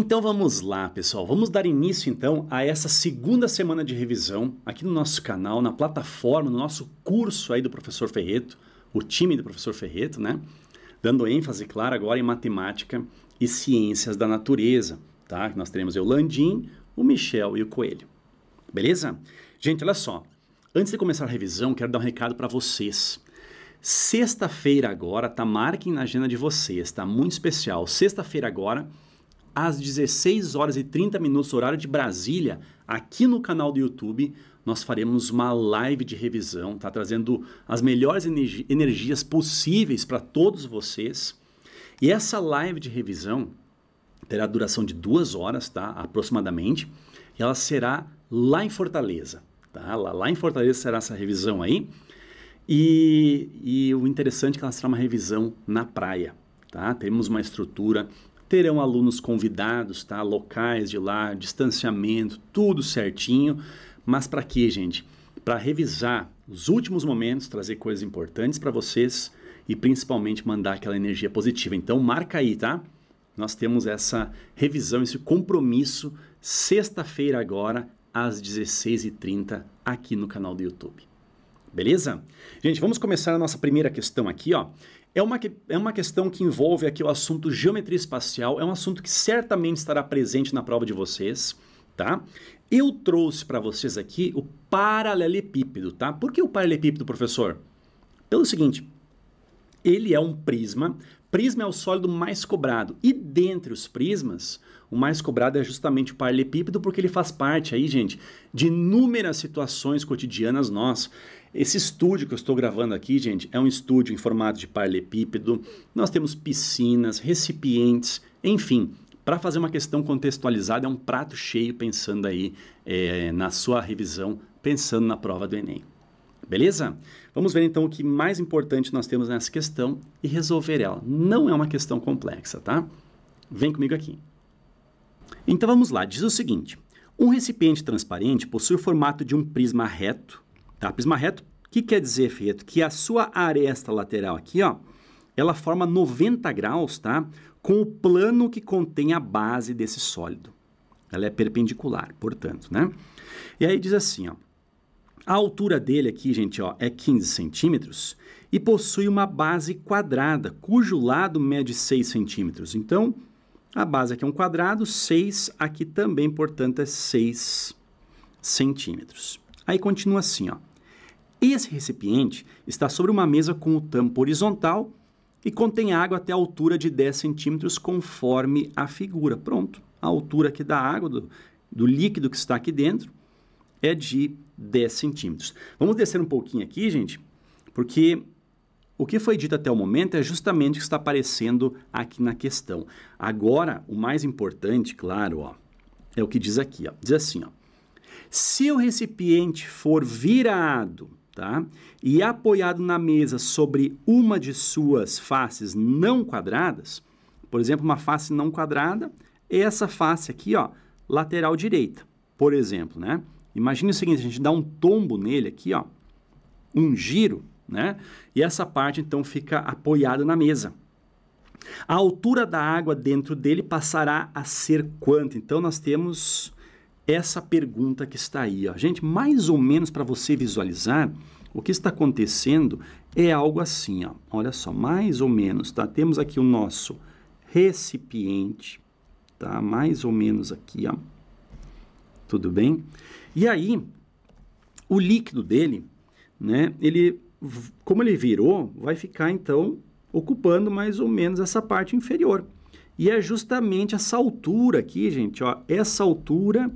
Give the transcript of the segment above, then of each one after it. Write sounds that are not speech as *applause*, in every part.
Então vamos lá, pessoal. Vamos dar início então a essa segunda semana de revisão aqui no nosso canal, na plataforma, no nosso curso aí do professor Ferreto, o time do professor Ferreto, né? Dando ênfase, claro, agora em matemática e ciências da natureza, tá? Nós teremos o Landim, o Michel e o Coelho. Beleza? Gente, olha só. Antes de começar a revisão, quero dar um recado para vocês. Sexta-feira agora, tá? Marquem na agenda de vocês, tá? Muito especial. Sexta-feira agora, às 16 horas e 30 minutos, horário de Brasília, aqui no canal do YouTube, nós faremos uma live de revisão, tá trazendo as melhores energias possíveis para todos vocês. E essa live de revisão terá duração de duas horas, tá? Aproximadamente. E ela será lá em Fortaleza, tá? Lá, lá em Fortaleza será essa revisão aí. E, e o interessante é que ela será uma revisão na praia, tá? Temos uma estrutura terão alunos convidados, tá? Locais de lá, distanciamento, tudo certinho. Mas para quê, gente? Para revisar os últimos momentos, trazer coisas importantes para vocês e principalmente mandar aquela energia positiva. Então marca aí, tá? Nós temos essa revisão, esse compromisso sexta-feira agora às 16h30 aqui no canal do YouTube. Beleza? Gente, vamos começar a nossa primeira questão aqui, ó. É uma, é uma questão que envolve aqui o assunto geometria espacial, é um assunto que certamente estará presente na prova de vocês, tá? Eu trouxe para vocês aqui o paralelepípedo, tá? Por que o paralelepípedo, professor? Pelo seguinte, ele é um prisma. Prisma é o sólido mais cobrado. E dentre os prismas, o mais cobrado é justamente o paralelepípedo, porque ele faz parte aí, gente, de inúmeras situações cotidianas nossas. Esse estúdio que eu estou gravando aqui, gente, é um estúdio em formato de parlepípedo. Nós temos piscinas, recipientes, enfim. Para fazer uma questão contextualizada, é um prato cheio pensando aí é, na sua revisão, pensando na prova do Enem. Beleza? Vamos ver então o que mais importante nós temos nessa questão e resolver ela. Não é uma questão complexa, tá? Vem comigo aqui. Então vamos lá, diz o seguinte: um recipiente transparente possui o formato de um prisma reto tá? Prisma reto, o que quer dizer, Fieto? Que a sua aresta lateral aqui, ó, ela forma 90 graus, tá? Com o plano que contém a base desse sólido. Ela é perpendicular, portanto, né? E aí diz assim, ó. A altura dele aqui, gente, ó, é 15 centímetros e possui uma base quadrada, cujo lado mede 6 centímetros. Então, a base aqui é um quadrado, 6 aqui também, portanto, é 6 centímetros. Aí continua assim, ó. Esse recipiente está sobre uma mesa com o tampo horizontal e contém água até a altura de 10 centímetros, conforme a figura. Pronto, a altura aqui da água, do, do líquido que está aqui dentro, é de 10 centímetros. Vamos descer um pouquinho aqui, gente, porque o que foi dito até o momento é justamente o que está aparecendo aqui na questão. Agora, o mais importante, claro, ó, é o que diz aqui. Ó. Diz assim, ó, se o recipiente for virado tá? E apoiado na mesa sobre uma de suas faces não quadradas, por exemplo, uma face não quadrada, essa face aqui, ó, lateral direita, por exemplo, né? Imagine o seguinte, a gente dá um tombo nele aqui, ó, um giro, né? E essa parte então fica apoiada na mesa. A altura da água dentro dele passará a ser quanto? Então nós temos essa pergunta que está aí. Ó. Gente, mais ou menos para você visualizar, o que está acontecendo é algo assim, ó. olha só, mais ou menos, tá? Temos aqui o nosso recipiente, tá? Mais ou menos aqui, ó. Tudo bem? E aí, o líquido dele, né? Ele, como ele virou, vai ficar então ocupando mais ou menos essa parte inferior. E é justamente essa altura aqui, gente, ó, essa altura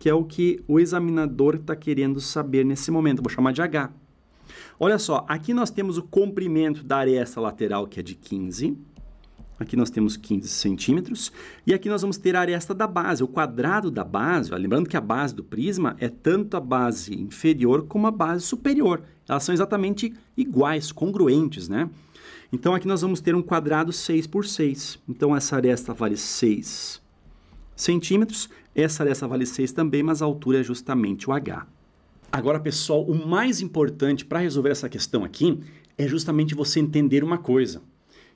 que é o que o examinador está querendo saber nesse momento. Vou chamar de H. Olha só, aqui nós temos o comprimento da aresta lateral, que é de 15. Aqui nós temos 15 centímetros. E aqui nós vamos ter a aresta da base, o quadrado da base. Ó, lembrando que a base do prisma é tanto a base inferior como a base superior. Elas são exatamente iguais, congruentes, né? Então, aqui nós vamos ter um quadrado 6 por 6. Então, essa aresta vale 6 centímetros essa dessa vale 6 também, mas a altura é justamente o H. Agora, pessoal, o mais importante para resolver essa questão aqui é justamente você entender uma coisa.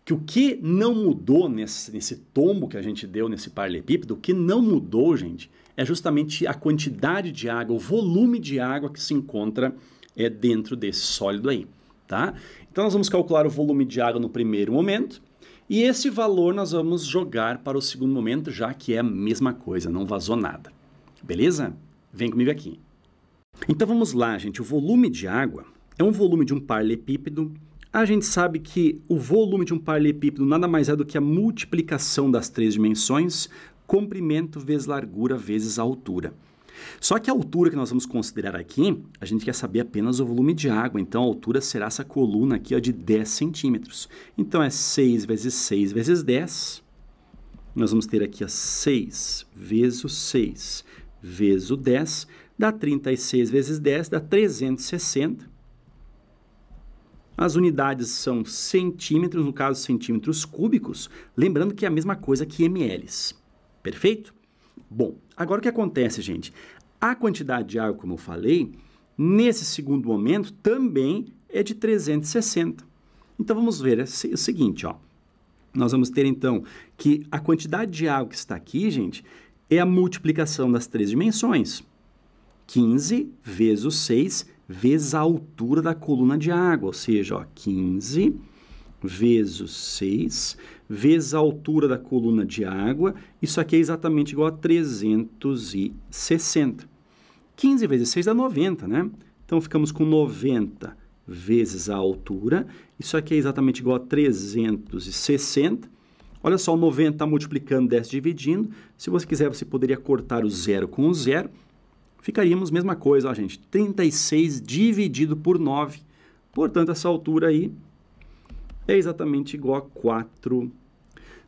Que o que não mudou nesse, nesse tombo que a gente deu nesse paralelepípedo, o que não mudou, gente, é justamente a quantidade de água, o volume de água que se encontra é, dentro desse sólido aí, tá? Então, nós vamos calcular o volume de água no primeiro momento, e esse valor nós vamos jogar para o segundo momento, já que é a mesma coisa, não vazou nada. Beleza? Vem comigo aqui. Então vamos lá, gente. O volume de água é um volume de um paralelepípedo. A gente sabe que o volume de um paralelepípedo nada mais é do que a multiplicação das três dimensões, comprimento vezes largura vezes altura. Só que a altura que nós vamos considerar aqui, a gente quer saber apenas o volume de água, então a altura será essa coluna aqui ó, de 10 centímetros. Então é 6 vezes 6 vezes 10, nós vamos ter aqui ó, 6 vezes 6 vezes o 10, dá 36 vezes 10, dá 360. As unidades são centímetros, no caso centímetros cúbicos, lembrando que é a mesma coisa que mLs. Perfeito? Bom, agora o que acontece, gente? A quantidade de água, como eu falei, nesse segundo momento também é de 360. Então vamos ver é o seguinte, ó. Nós vamos ter então que a quantidade de água que está aqui, gente, é a multiplicação das três dimensões. 15 vezes o 6 vezes a altura da coluna de água, ou seja, ó, 15 vezes o 6 vezes a altura da coluna de água. Isso aqui é exatamente igual a 360. 15 vezes 6 dá 90, né? Então, ficamos com 90 vezes a altura. Isso aqui é exatamente igual a 360. Olha só, o 90 está multiplicando, 10 dividindo. Se você quiser, você poderia cortar o zero com o zero. Ficaríamos mesma coisa, ó, gente. 36 dividido por 9. Portanto, essa altura aí é exatamente igual a 4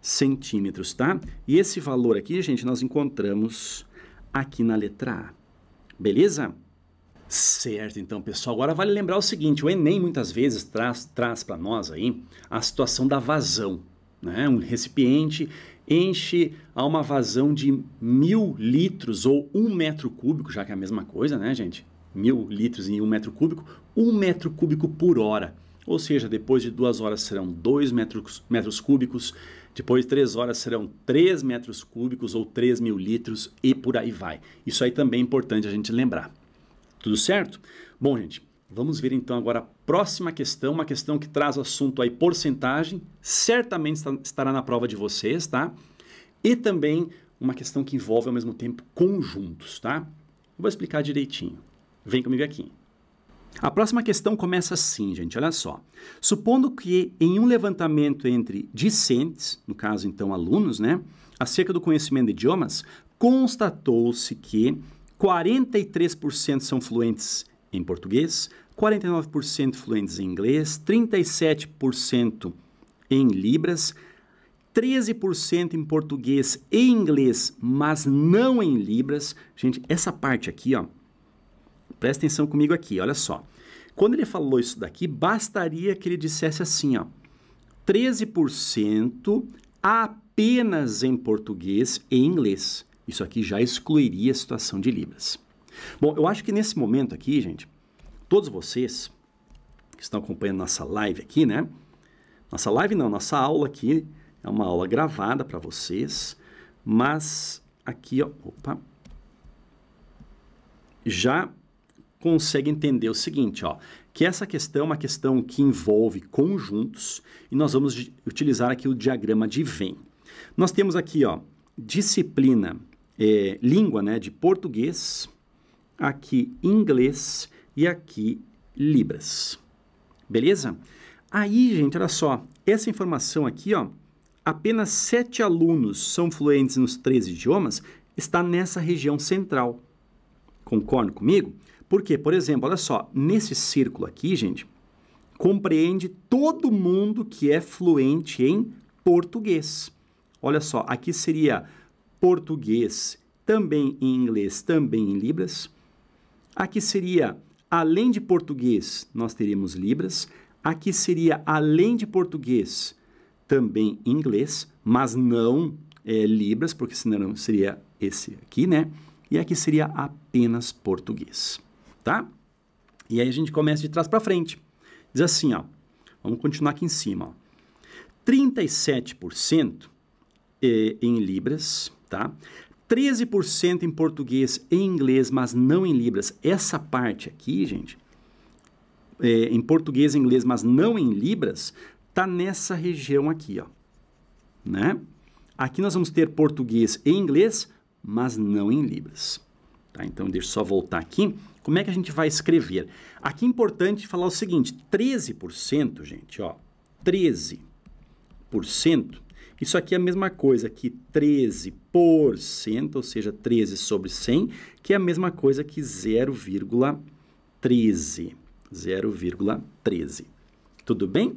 centímetros, tá? E esse valor aqui, gente, nós encontramos aqui na letra A. Beleza? Certo, então, pessoal. Agora vale lembrar o seguinte: o Enem muitas vezes traz, traz para nós aí a situação da vazão. Né? Um recipiente enche a uma vazão de mil litros ou um metro cúbico, já que é a mesma coisa, né, gente? Mil litros em um metro cúbico, um metro cúbico por hora. Ou seja, depois de duas horas serão 2 metros, metros cúbicos, depois de 3 horas serão 3 metros cúbicos ou 3 mil litros e por aí vai. Isso aí também é importante a gente lembrar. Tudo certo? Bom, gente, Vamos ver então agora a próxima questão, uma questão que traz o assunto aí porcentagem, certamente estará na prova de vocês, tá? E também uma questão que envolve ao mesmo tempo conjuntos, tá? Vou explicar direitinho. Vem comigo aqui. A próxima questão começa assim, gente, olha só. Supondo que em um levantamento entre discentes, no caso então alunos, né, acerca do conhecimento de idiomas, constatou-se que 43% são fluentes em português, 49% fluentes em inglês, 37% em libras, 13% em português e inglês, mas não em libras. Gente, essa parte aqui, ó, Presta atenção comigo aqui, olha só. Quando ele falou isso daqui, bastaria que ele dissesse assim, ó, 13% apenas em português e inglês. Isso aqui já excluiria a situação de Libras. Bom, eu acho que nesse momento aqui, gente, todos vocês que estão acompanhando nossa live aqui, né? Nossa live não, nossa aula aqui é uma aula gravada para vocês, mas aqui, ó, opa, já consegue entender o seguinte, ó, que essa questão é uma questão que envolve conjuntos e nós vamos utilizar aqui o diagrama de Venn. Nós temos aqui, ó, disciplina, é, língua, né, de português, aqui inglês e aqui libras. Beleza? Aí, gente, olha só, essa informação aqui, ó, apenas sete alunos são fluentes nos três idiomas, está nessa região central. Concorda comigo? Porque, por exemplo, olha só, nesse círculo aqui, gente, compreende todo mundo que é fluente em português. Olha só, aqui seria português, também em inglês, também em libras. Aqui seria além de português, nós teríamos libras. Aqui seria além de português, também inglês, mas não é, libras, porque senão seria esse aqui, né? E aqui seria apenas português tá? E aí a gente começa de trás para frente. Diz assim, ó, vamos continuar aqui em cima. Ó. 37% é, eh, em libras, tá? 13% em português e inglês, mas não em libras. Essa parte aqui, gente, é, em português e inglês, mas não em libras, tá nessa região aqui, ó, né? Aqui nós vamos ter português e inglês, mas não em libras. Tá? Então, deixa eu só voltar aqui como é que a gente vai escrever? Aqui é importante falar o seguinte: 13%, gente, ó, 13%. Isso aqui é a mesma coisa que 13%, ou seja, 13 sobre 100, que é a mesma coisa que 0,13. 0,13. Tudo bem?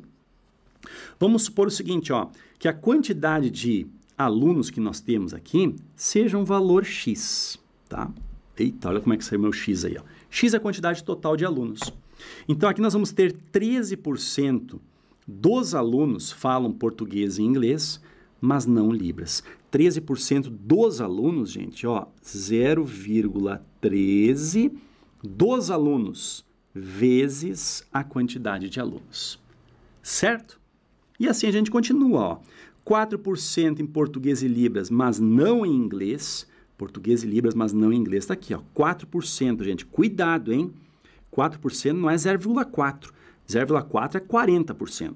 Vamos supor o seguinte, ó, que a quantidade de alunos que nós temos aqui seja um valor x, tá? Eita, olha como é que saiu meu x aí, ó. X é a quantidade total de alunos. Então, aqui nós vamos ter 13% dos alunos falam português e inglês, mas não libras. 13% dos alunos, gente, ó, 0,13 dos alunos vezes a quantidade de alunos. Certo? E assim a gente continua, ó. 4% em português e libras, mas não em inglês português e libras, mas não em inglês. Está aqui, ó, 4%, gente. Cuidado, hein? 4% não é 0,4. 0,4 é 40%.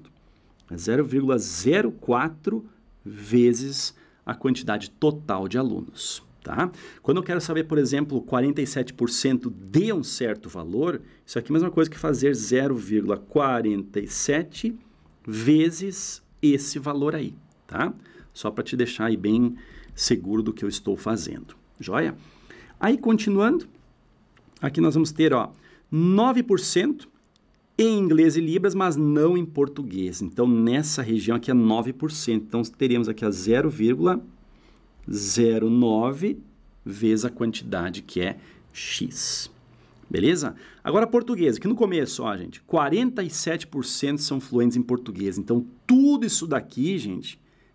É 0,04 vezes a quantidade total de alunos. Tá? Quando eu quero saber, por exemplo, 47% de um certo valor, isso aqui é a mesma coisa que fazer 0,47 vezes esse valor aí. Tá? Só para te deixar aí bem seguro do que eu estou fazendo. Joia? Aí, continuando, aqui nós vamos ter ó, 9% em inglês e libras, mas não em português. Então, nessa região aqui é 9%. Então, teremos aqui a 0,09 vezes a quantidade que é X. Beleza? Agora, português. Aqui no começo, ó, gente, 47% são fluentes em português. Então, tudo isso daqui, gente,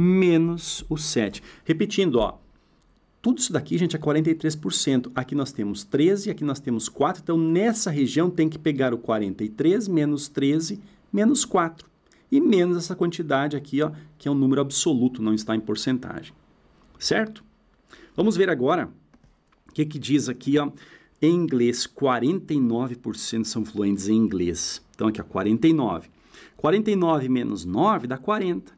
menos o 7. Repetindo, ó. Tudo isso daqui, gente, é 43%. Aqui nós temos 13, aqui nós temos 4. Então, nessa região tem que pegar o 43 menos 13 menos 4. E menos essa quantidade aqui, ó, que é um número absoluto, não está em porcentagem. Certo? Vamos ver agora o que, que diz aqui, ó. Em inglês, 49% são fluentes em inglês. Então, aqui, ó, 49. 49 menos 9 dá 40.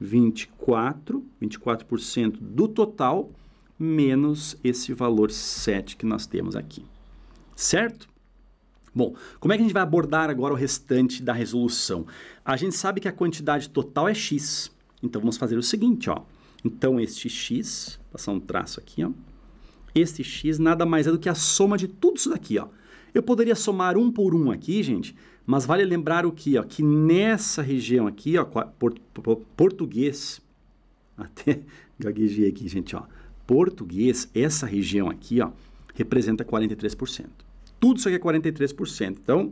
24, 24% do total, menos esse valor 7 que nós temos aqui. Certo? Bom, como é que a gente vai abordar agora o restante da resolução? A gente sabe que a quantidade total é x. Então vamos fazer o seguinte, ó. Então este x, passar um traço aqui, ó. Este x nada mais é do que a soma de tudo isso daqui, ó. Eu poderia somar um por um aqui, gente, mas vale lembrar o que? que nessa região aqui, ó, português, *laughs* até gaguejei aqui, gente, ó. Português, essa região aqui, ó, representa 43%. Tudo isso aqui é 43%. Então,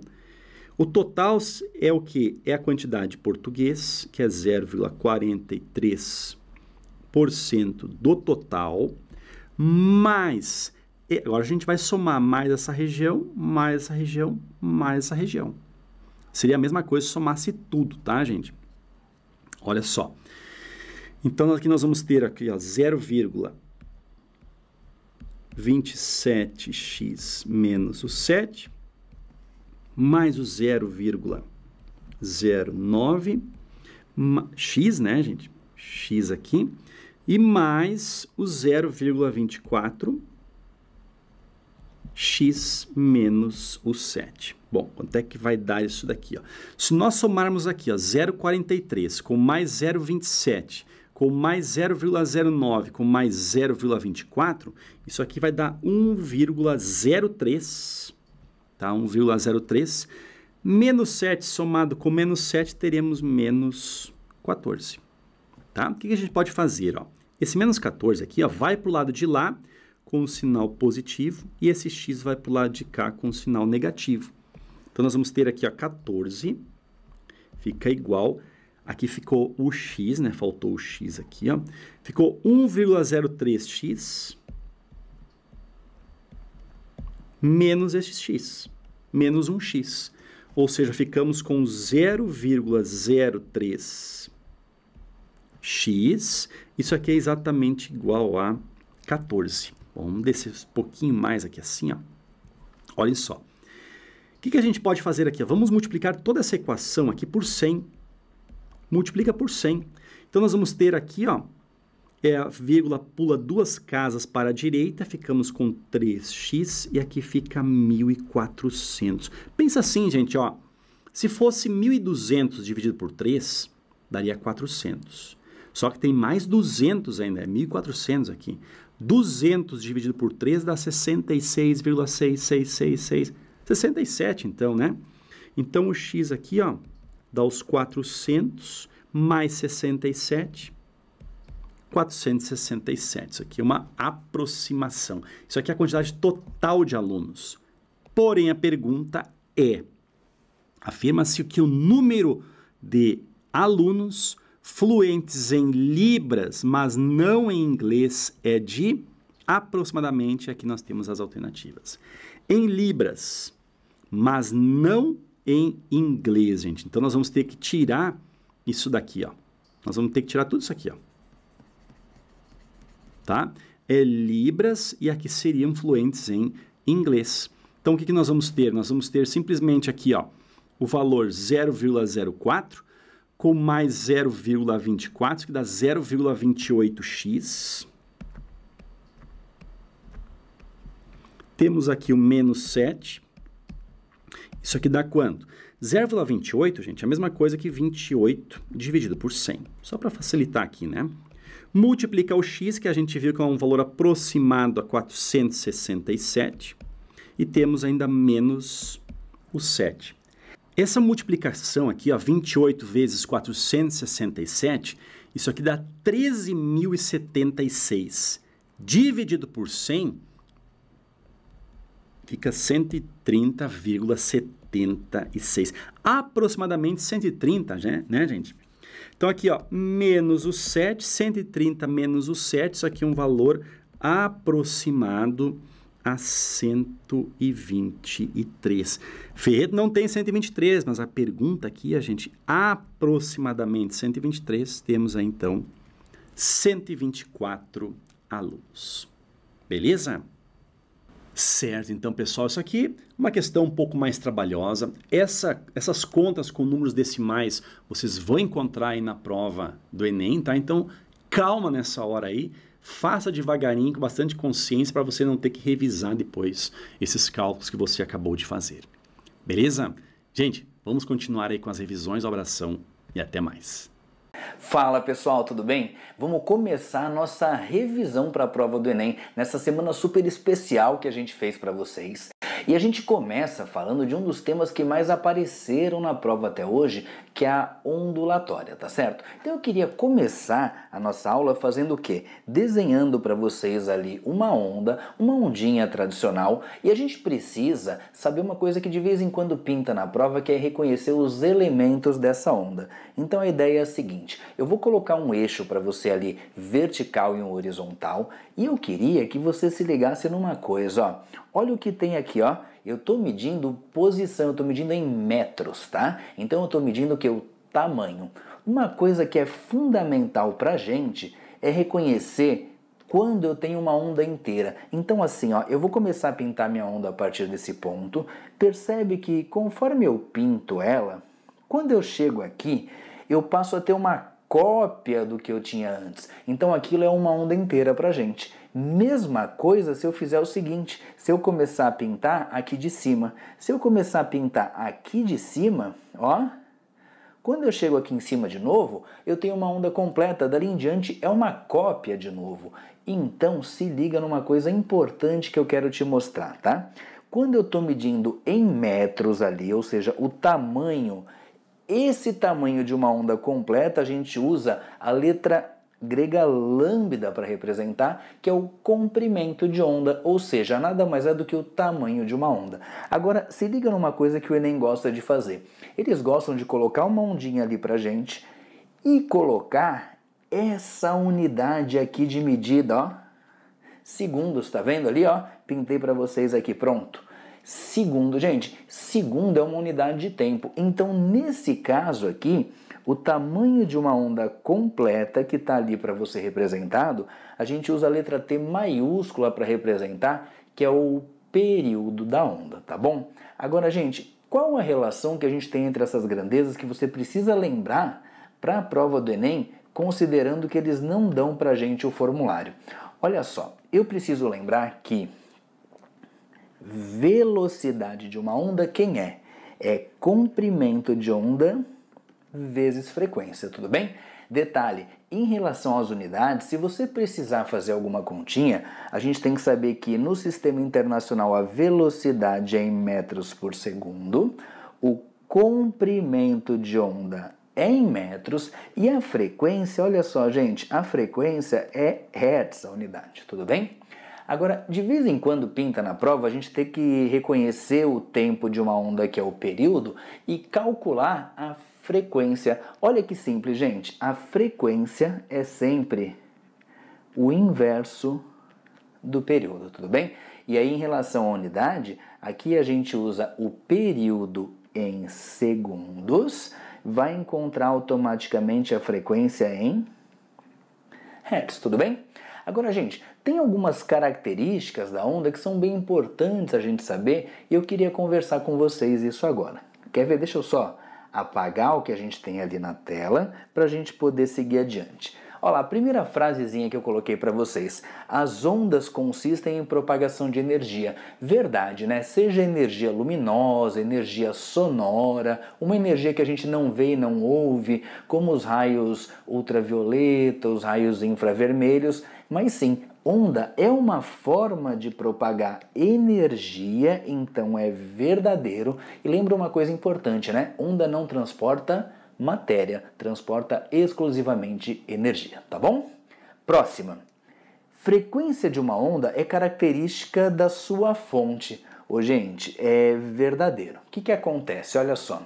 o total é o que? É a quantidade português, que é 0,43% do total, mais. Agora a gente vai somar mais essa região, mais essa região, mais essa região. Seria a mesma coisa se somasse tudo, tá, gente? Olha só. Então, aqui nós vamos ter aqui, ó, 0,27x menos o 7, mais o 0,09, x, né, gente? x aqui, e mais o 0,24 x menos o 7. Bom, quanto é que vai dar isso daqui? Ó? Se nós somarmos aqui 0,43 com mais 0,27 com mais 0,09 com mais 0,24, isso aqui vai dar 1,03, tá? 1,03 menos 7 somado com menos 7 teremos menos 14, tá? O que, a gente pode fazer, ó? Esse menos 14 aqui, ó, vai para o lado de lá com o sinal positivo e esse x vai para o lado de cá com o sinal negativo. Então, nós vamos ter aqui, ó, 14 fica igual... Aqui ficou o x, né? Faltou o x aqui, ó. Ficou 1,03x menos este x, menos 1x. Ou seja, ficamos com 0,03x. Isso aqui é exatamente igual a 14. vamos descer um pouquinho mais aqui assim, ó. Olhem só que, que a gente pode fazer aqui? Vamos multiplicar toda essa equação aqui por 100. Multiplica por 100. Então, nós vamos ter aqui, ó, é, vírgula pula duas casas para a direita, ficamos com 3x e aqui fica 1.400. Pensa assim, gente, ó, se fosse 1.200 dividido por 3, daria 400. Só que tem mais 200 ainda, é 1.400 aqui. 200 dividido por 3 dá 66,6666. 67, então, né? Então, o x aqui, ó, dá os 400 mais 67, 467. Isso aqui é uma aproximação. Isso aqui é a quantidade total de alunos. Porém, a pergunta é: afirma-se que o número de alunos fluentes em libras, mas não em inglês, é de aproximadamente. Aqui nós temos as alternativas. Em libras, mas não em inglês, gente. Então nós vamos ter que tirar isso daqui, ó. Nós vamos ter que tirar tudo isso aqui, ó. Tá? É libras e aqui seriam fluentes em inglês. Então o que, que nós vamos ter? Nós vamos ter simplesmente aqui, ó, o valor 0,04 com mais 0,24, que dá 0,28x. Temos aqui o menos 7, isso aqui dá quanto? 0,28, gente, é a mesma coisa que 28 dividido por 100. Só para facilitar aqui, né? Multiplica o x, que a gente viu que é um valor aproximado a 467, e temos ainda menos o 7. Essa multiplicação aqui, ó, 28 vezes 467, isso aqui dá 13.076. Dividido por 100, fica 130,70. 76. Aproximadamente 130, né, gente? Então, aqui, ó, menos o 7, 130 menos o 7, isso aqui é um valor aproximado a 123. Ferreto não tem 123, mas a pergunta aqui, a é, gente, aproximadamente 123, temos aí, então, 124 alunos. Beleza? Certo, então pessoal, isso aqui é uma questão um pouco mais trabalhosa. Essa, essas contas com números decimais vocês vão encontrar aí na prova do Enem, tá? Então calma nessa hora aí, faça devagarinho, com bastante consciência, para você não ter que revisar depois esses cálculos que você acabou de fazer. Beleza? Gente, vamos continuar aí com as revisões, abração e até mais. Fala pessoal, tudo bem? Vamos começar a nossa revisão para a prova do Enem nessa semana super especial que a gente fez para vocês. E a gente começa falando de um dos temas que mais apareceram na prova até hoje, que é a ondulatória, tá certo? Então eu queria começar a nossa aula fazendo o quê? Desenhando para vocês ali uma onda, uma ondinha tradicional, e a gente precisa saber uma coisa que de vez em quando pinta na prova, que é reconhecer os elementos dessa onda. Então a ideia é a seguinte: seguinte: eu vou colocar um eixo para você ali vertical e um horizontal, e eu queria que você se ligasse numa coisa, ó. Olha o que tem aqui, ó. Eu estou medindo posição, eu estou medindo em metros, tá? Então eu estou medindo que o tamanho. Uma coisa que é fundamental para gente é reconhecer quando eu tenho uma onda inteira. Então assim, ó, eu vou começar a pintar minha onda a partir desse ponto. Percebe que conforme eu pinto ela, quando eu chego aqui, eu passo a ter uma cópia do que eu tinha antes. Então aquilo é uma onda inteira para gente. Mesma coisa se eu fizer o seguinte: se eu começar a pintar aqui de cima, se eu começar a pintar aqui de cima, ó, quando eu chego aqui em cima de novo, eu tenho uma onda completa, dali em diante é uma cópia de novo. Então se liga numa coisa importante que eu quero te mostrar, tá? Quando eu estou medindo em metros ali, ou seja, o tamanho esse tamanho de uma onda completa a gente usa a letra grega lambda para representar, que é o comprimento de onda, ou seja, nada mais é do que o tamanho de uma onda. Agora, se liga numa coisa que o Enem gosta de fazer. Eles gostam de colocar uma ondinha ali para gente e colocar essa unidade aqui de medida, ó, segundos, tá vendo ali, ó? Pintei para vocês aqui, pronto segundo. Gente, segundo é uma unidade de tempo. Então, nesse caso aqui, o tamanho de uma onda completa que está ali para você representado, a gente usa a letra T maiúscula para representar, que é o período da onda, tá bom? Agora, gente, qual a relação que a gente tem entre essas grandezas que você precisa lembrar para a prova do Enem, considerando que eles não dão para a gente o formulário? Olha só, eu preciso lembrar que velocidade de uma onda, quem é? É comprimento de onda vezes frequência, tudo bem? Detalhe, em relação às unidades, se você precisar fazer alguma continha, a gente tem que saber que no sistema internacional a velocidade é em metros por segundo, o comprimento de onda é em metros e a frequência, olha só, gente, a frequência é hertz, a unidade, tudo bem? Agora, de vez em quando pinta na prova, a gente tem que reconhecer o tempo de uma onda, que é o período, e calcular a frequência. Olha que simples, gente. A frequência é sempre o inverso do período, tudo bem? E aí, em relação à unidade, aqui a gente usa o período em segundos, vai encontrar automaticamente a frequência em hertz, tudo bem? Agora, gente, tem algumas características da onda que são bem importantes a gente saber e eu queria conversar com vocês isso agora. Quer ver? Deixa eu só apagar o que a gente tem ali na tela para a gente poder seguir adiante. Olha lá, a primeira frasezinha que eu coloquei para vocês. As ondas consistem em propagação de energia. Verdade, né? Seja energia luminosa, energia sonora, uma energia que a gente não vê e não ouve, como os raios ultravioleta, os raios infravermelhos, mas sim, onda é uma forma de propagar energia, então é verdadeiro. E lembra uma coisa importante, né? Onda não transporta matéria, transporta exclusivamente energia, tá bom? Próxima. Frequência de uma onda é característica da sua fonte. Ô, gente, é verdadeiro. O que, que acontece? Olha só.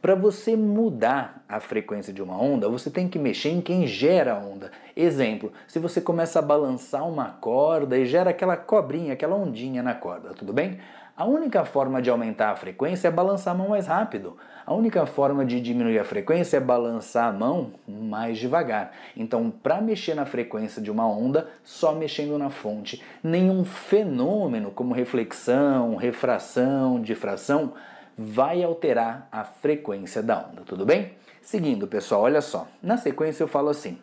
Para você mudar a frequência de uma onda, você tem que mexer em quem gera a onda. Exemplo, se você começa a balançar uma corda e gera aquela cobrinha, aquela ondinha na corda, tudo bem? A única forma de aumentar a frequência é balançar a mão mais rápido. A única forma de diminuir a frequência é balançar a mão mais devagar. Então, para mexer na frequência de uma onda, só mexendo na fonte. Nenhum fenômeno como reflexão, refração, difração vai alterar a frequência da onda, tudo bem? Seguindo, pessoal, olha só. Na sequência eu falo assim: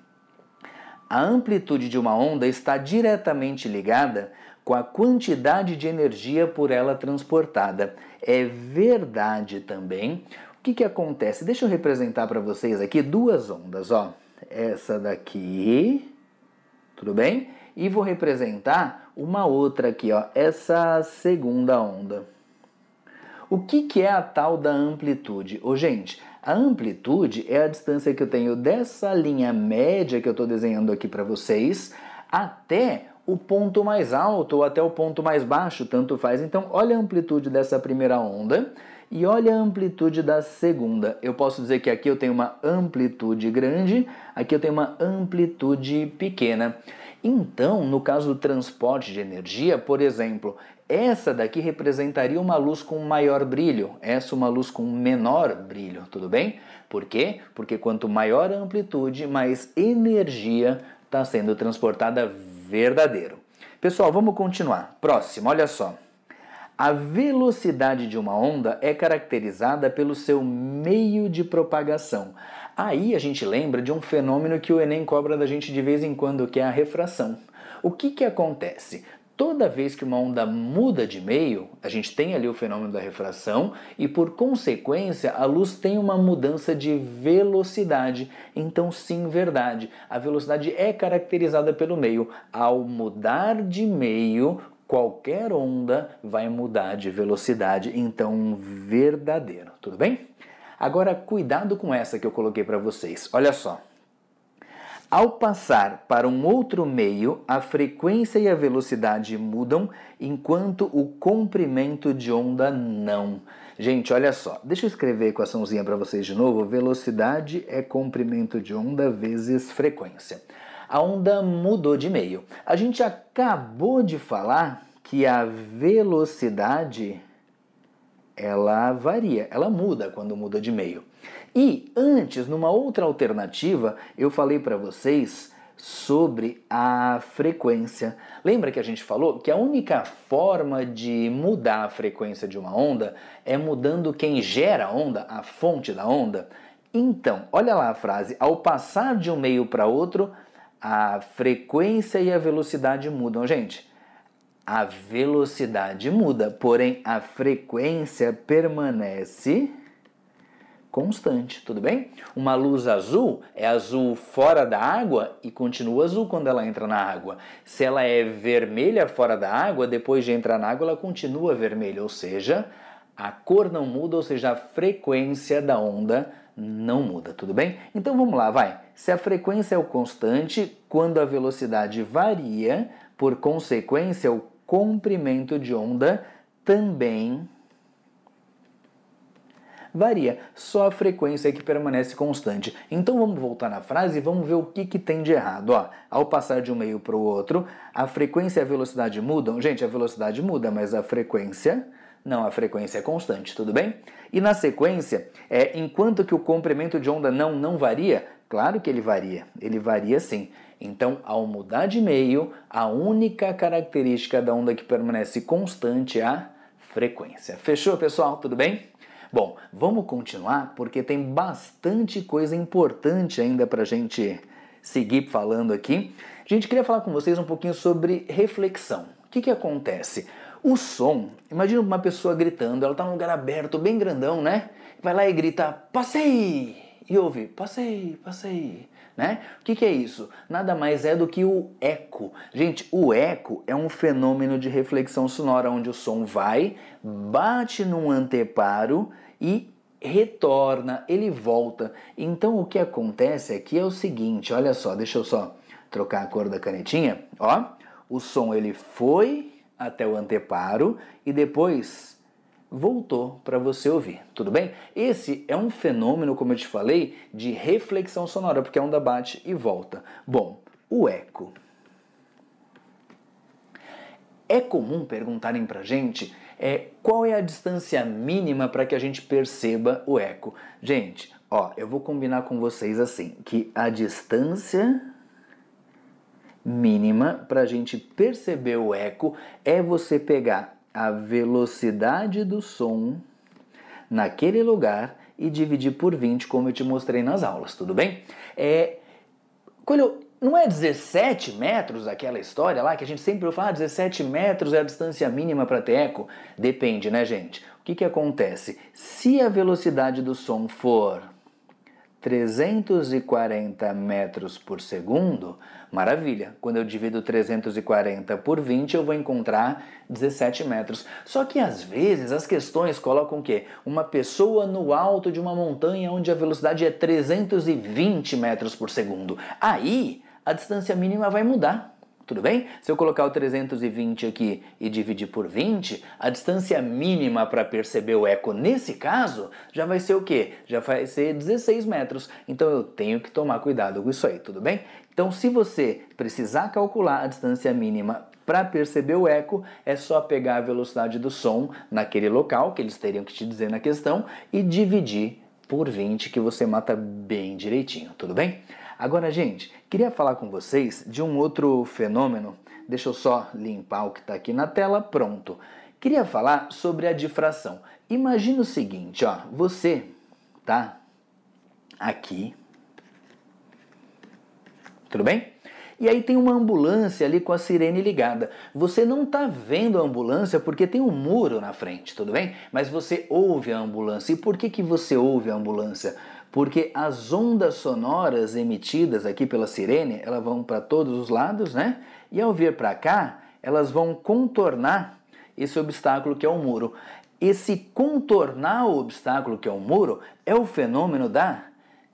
a amplitude de uma onda está diretamente ligada com a quantidade de energia por ela transportada. É verdade também. O que, que acontece? Deixa eu representar para vocês aqui duas ondas, ó. Essa daqui, tudo bem? E vou representar uma outra aqui, ó, essa segunda onda. O que, que é a tal da amplitude? Ô, gente, a amplitude é a distância que eu tenho dessa linha média que eu estou desenhando aqui para vocês até o ponto mais alto ou até o ponto mais baixo, tanto faz. Então, olha a amplitude dessa primeira onda e olha a amplitude da segunda. Eu posso dizer que aqui eu tenho uma amplitude grande, aqui eu tenho uma amplitude pequena. Então, no caso do transporte de energia, por exemplo, essa daqui representaria uma luz com maior brilho, essa uma luz com menor brilho, tudo bem? Por quê? Porque quanto maior a amplitude, mais energia está sendo transportada verdadeiro. Pessoal, vamos continuar. Próximo, olha só. A velocidade de uma onda é caracterizada pelo seu meio de propagação. Aí a gente lembra de um fenômeno que o Enem cobra da gente de vez em quando, que é a refração. O que, que acontece? Toda vez que uma onda muda de meio, a gente tem ali o fenômeno da refração e, por consequência, a luz tem uma mudança de velocidade. Então, sim, verdade, a velocidade é caracterizada pelo meio. Ao mudar de meio, qualquer onda vai mudar de velocidade. Então, verdadeiro, tudo bem? Agora, cuidado com essa que eu coloquei para vocês. Olha só. Ao passar para um outro meio, a frequência e a velocidade mudam, enquanto o comprimento de onda não. Gente, olha só, deixa eu escrever a equaçãozinha para vocês de novo. Velocidade é comprimento de onda vezes frequência. A onda mudou de meio. A gente acabou de falar que a velocidade ela varia, ela muda quando muda de meio. E antes, numa outra alternativa, eu falei para vocês sobre a frequência. Lembra que a gente falou que a única forma de mudar a frequência de uma onda é mudando quem gera a onda, a fonte da onda? Então, olha lá a frase: ao passar de um meio para outro, a frequência e a velocidade mudam. Gente, a velocidade muda, porém a frequência permanece constante, tudo bem? Uma luz azul é azul fora da água e continua azul quando ela entra na água. Se ela é vermelha fora da água, depois de entrar na água, ela continua vermelha, ou seja, a cor não muda, ou seja, a frequência da onda não muda, tudo bem? Então vamos lá, vai. Se a frequência é o constante, quando a velocidade varia, por consequência, o comprimento de onda também varia, só a frequência é que permanece constante. Então vamos voltar na frase e vamos ver o que, que tem de errado. Ó, ao passar de um meio para o outro, a frequência e a velocidade mudam. Gente, a velocidade muda, mas a frequência não, a frequência é constante, tudo bem? E na sequência, é, enquanto que o comprimento de onda não não varia, claro que ele varia, ele varia sim. Então, ao mudar de meio, a única característica da onda que permanece constante é a frequência. Fechou, pessoal? Tudo bem? Bom, vamos continuar porque tem bastante coisa importante ainda para a gente seguir falando aqui. Gente, queria falar com vocês um pouquinho sobre reflexão. O que, que acontece? O som, imagina uma pessoa gritando, ela está num lugar aberto, bem grandão, né? Vai lá e grita, passei! E ouve, passei, passei. Né? O que, que, é isso? Nada mais é do que o eco. Gente, o eco é um fenômeno de reflexão sonora onde o som vai, bate num anteparo e retorna, ele volta. Então o que acontece aqui é, é o seguinte, olha só, deixa eu só trocar a cor da canetinha, ó. O som ele foi até o anteparo e depois voltou para você ouvir, tudo bem? Esse é um fenômeno, como eu te falei, de reflexão sonora, porque é um debate e volta. Bom, o eco. É comum perguntarem pra gente é qual é a distância mínima para que a gente perceba o eco. Gente, ó, eu vou combinar com vocês assim, que a distância mínima para a gente perceber o eco é você pegar a velocidade do som naquele lugar e dividir por 20, como eu te mostrei nas aulas, tudo bem? É, quando eu não é 17 metros aquela história lá que a gente sempre fala ah, 17 metros é a distância mínima para ter eco? Depende, né, gente? O que, que acontece? Se a velocidade do som for 340 metros por segundo, maravilha. Quando eu divido 340 por 20, eu vou encontrar 17 metros. Só que às vezes as questões colocam o quê? Uma pessoa no alto de uma montanha onde a velocidade é 320 metros por segundo. Aí a distância mínima vai mudar. Tudo bem? Se eu colocar o 320 aqui e dividir por 20, a distância mínima para perceber o eco nesse caso já vai ser o quê? Já vai ser 16 metros. Então eu tenho que tomar cuidado com isso aí, tudo bem? Então se você precisar calcular a distância mínima para perceber o eco, é só pegar a velocidade do som naquele local que eles teriam que te dizer na questão e dividir por 20 que você mata bem direitinho, tudo bem? Agora, gente, queria falar com vocês de um outro fenômeno. Deixa eu só limpar o que está aqui na tela. Pronto. Queria falar sobre a difração. Imagina o seguinte, ó, você tá aqui. Tudo bem? E aí tem uma ambulância ali com a sirene ligada. Você não está vendo a ambulância porque tem um muro na frente, tudo bem? Mas você ouve a ambulância. E por que que você ouve a ambulância? porque as ondas sonoras emitidas aqui pela sirene, elas vão para todos os lados, né? E ao vir para cá, elas vão contornar esse obstáculo que é o muro. Esse contornar o obstáculo que é o muro é o fenômeno da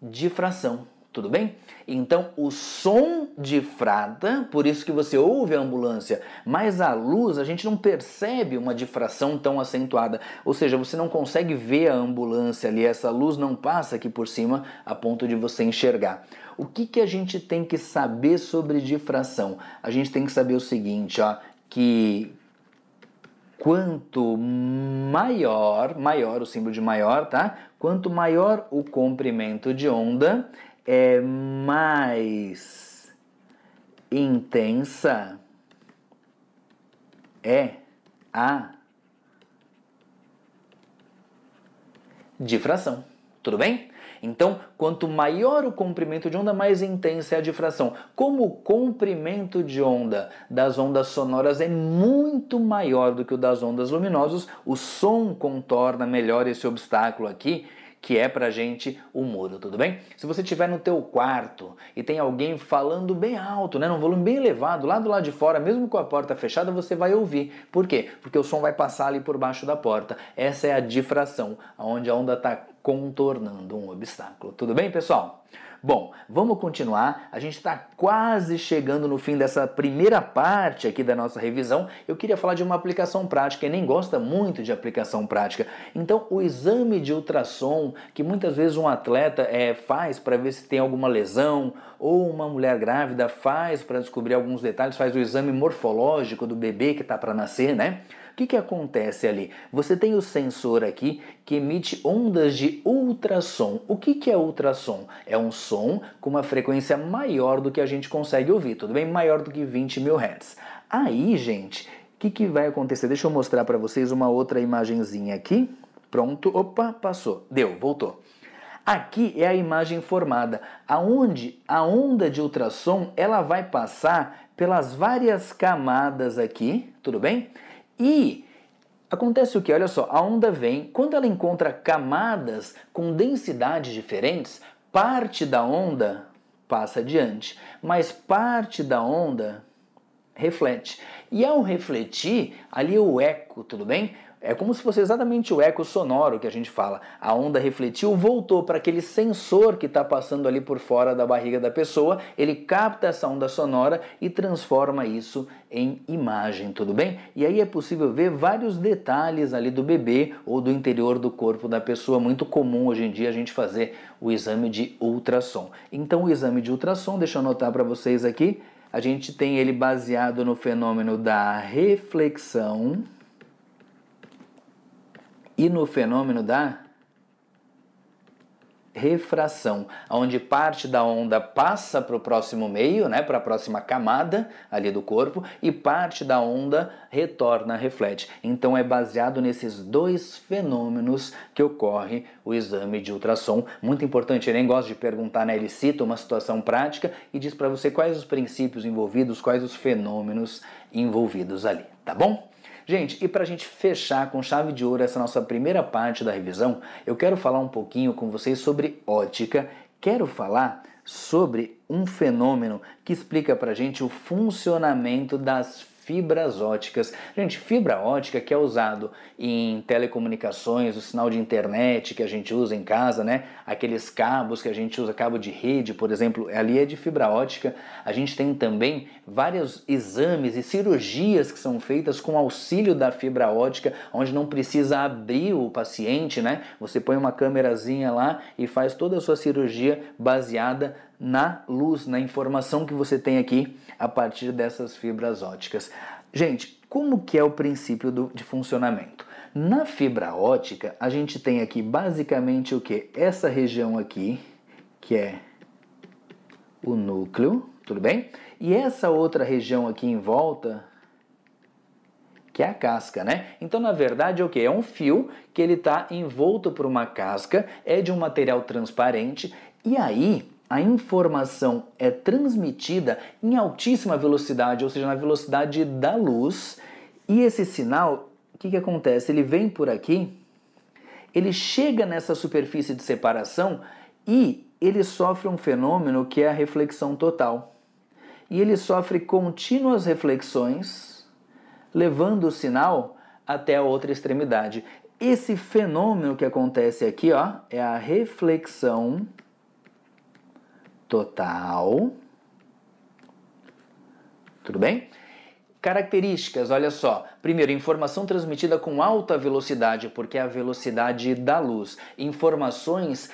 difração, tudo bem? Então, o som difrada, por isso que você ouve a ambulância, mas a luz, a gente não percebe uma difração tão acentuada. Ou seja, você não consegue ver a ambulância ali, essa luz não passa aqui por cima a ponto de você enxergar. O que, que a gente tem que saber sobre difração? A gente tem que saber o seguinte, ó, que quanto maior, maior o símbolo de maior, tá? Quanto maior o comprimento de onda, é mais intensa é a difração. Tudo bem? Então, quanto maior o comprimento de onda, mais intensa é a difração. Como o comprimento de onda das ondas sonoras é muito maior do que o das ondas luminosas, o som contorna melhor esse obstáculo aqui que é pra gente o muro, tudo bem? Se você estiver no teu quarto e tem alguém falando bem alto, né, num volume bem elevado, lá do lado de fora, mesmo com a porta fechada, você vai ouvir. Por quê? Porque o som vai passar ali por baixo da porta. Essa é a difração, onde a onda está contornando um obstáculo. Tudo bem, pessoal? Bom, vamos continuar. A gente está quase chegando no fim dessa primeira parte aqui da nossa revisão. Eu queria falar de uma aplicação prática e nem gosta muito de aplicação prática. Então, o exame de ultrassom que muitas vezes um atleta é, faz para ver se tem alguma lesão ou uma mulher grávida faz para descobrir alguns detalhes, faz o exame morfológico do bebê que está para nascer, né? que, que acontece ali? Você tem o sensor aqui que emite ondas de ultrassom. O que, que é ultrassom? É um som com uma frequência maior do que a gente consegue ouvir, tudo bem? Maior do que 20 mil hertz. Aí, gente, o que, que vai acontecer? Deixa eu mostrar para vocês uma outra imagenzinha aqui. Pronto, opa, passou, deu, voltou. Aqui é a imagem formada, aonde a onda de ultrassom ela vai passar pelas várias camadas aqui, tudo bem? E acontece o que? Olha só, a onda vem, quando ela encontra camadas com densidades diferentes, parte da onda passa adiante, mas parte da onda reflete. E ao refletir, ali é o eco, tudo bem? É como se fosse exatamente o eco sonoro que a gente fala. A onda refletiu, voltou para aquele sensor que está passando ali por fora da barriga da pessoa, ele capta essa onda sonora e transforma isso em imagem, tudo bem? E aí é possível ver vários detalhes ali do bebê ou do interior do corpo da pessoa. Muito comum hoje em dia a gente fazer o exame de ultrassom. Então, o exame de ultrassom, deixa eu anotar para vocês aqui, a gente tem ele baseado no fenômeno da reflexão e no fenômeno da refração, onde parte da onda passa para o próximo meio, né, para a próxima camada ali do corpo, e parte da onda retorna, reflete. Então é baseado nesses dois fenômenos que ocorre o exame de ultrassom. Muito importante, eu nem gosto de perguntar, né? Ele cita uma situação prática e diz para você quais os princípios envolvidos, quais os fenômenos envolvidos ali, tá bom? Gente, e para a gente fechar com chave de ouro essa nossa primeira parte da revisão, eu quero falar um pouquinho com vocês sobre ótica. Quero falar sobre um fenômeno que explica para a gente o funcionamento das fibras óticas. Gente, fibra ótica que é usado em telecomunicações, o sinal de internet que a gente usa em casa, né? Aqueles cabos que a gente usa, cabo de rede, por exemplo, ali é de fibra ótica. A gente tem também vários exames e cirurgias que são feitas com auxílio da fibra ótica, onde não precisa abrir o paciente, né? Você põe uma câmerazinha lá e faz toda a sua cirurgia baseada na luz, na informação que você tem aqui a partir dessas fibras óticas. Gente, como que é o princípio do, de funcionamento? Na fibra ótica, a gente tem aqui basicamente o que? Essa região aqui, que é o núcleo, tudo bem? E essa outra região aqui em volta, que é a casca, né? Então, na verdade, é o que? É um fio que ele está envolto por uma casca, é de um material transparente, e aí a informação é transmitida em altíssima velocidade, ou seja, na velocidade da luz, e esse sinal, o que, que acontece? Ele vem por aqui, ele chega nessa superfície de separação e ele sofre um fenômeno que é a reflexão total. E ele sofre contínuas reflexões, levando o sinal até a outra extremidade. Esse fenômeno que acontece aqui ó, é a reflexão total. Tudo bem? Características, olha só. Primeiro, informação transmitida com alta velocidade, porque é a velocidade da luz. Informações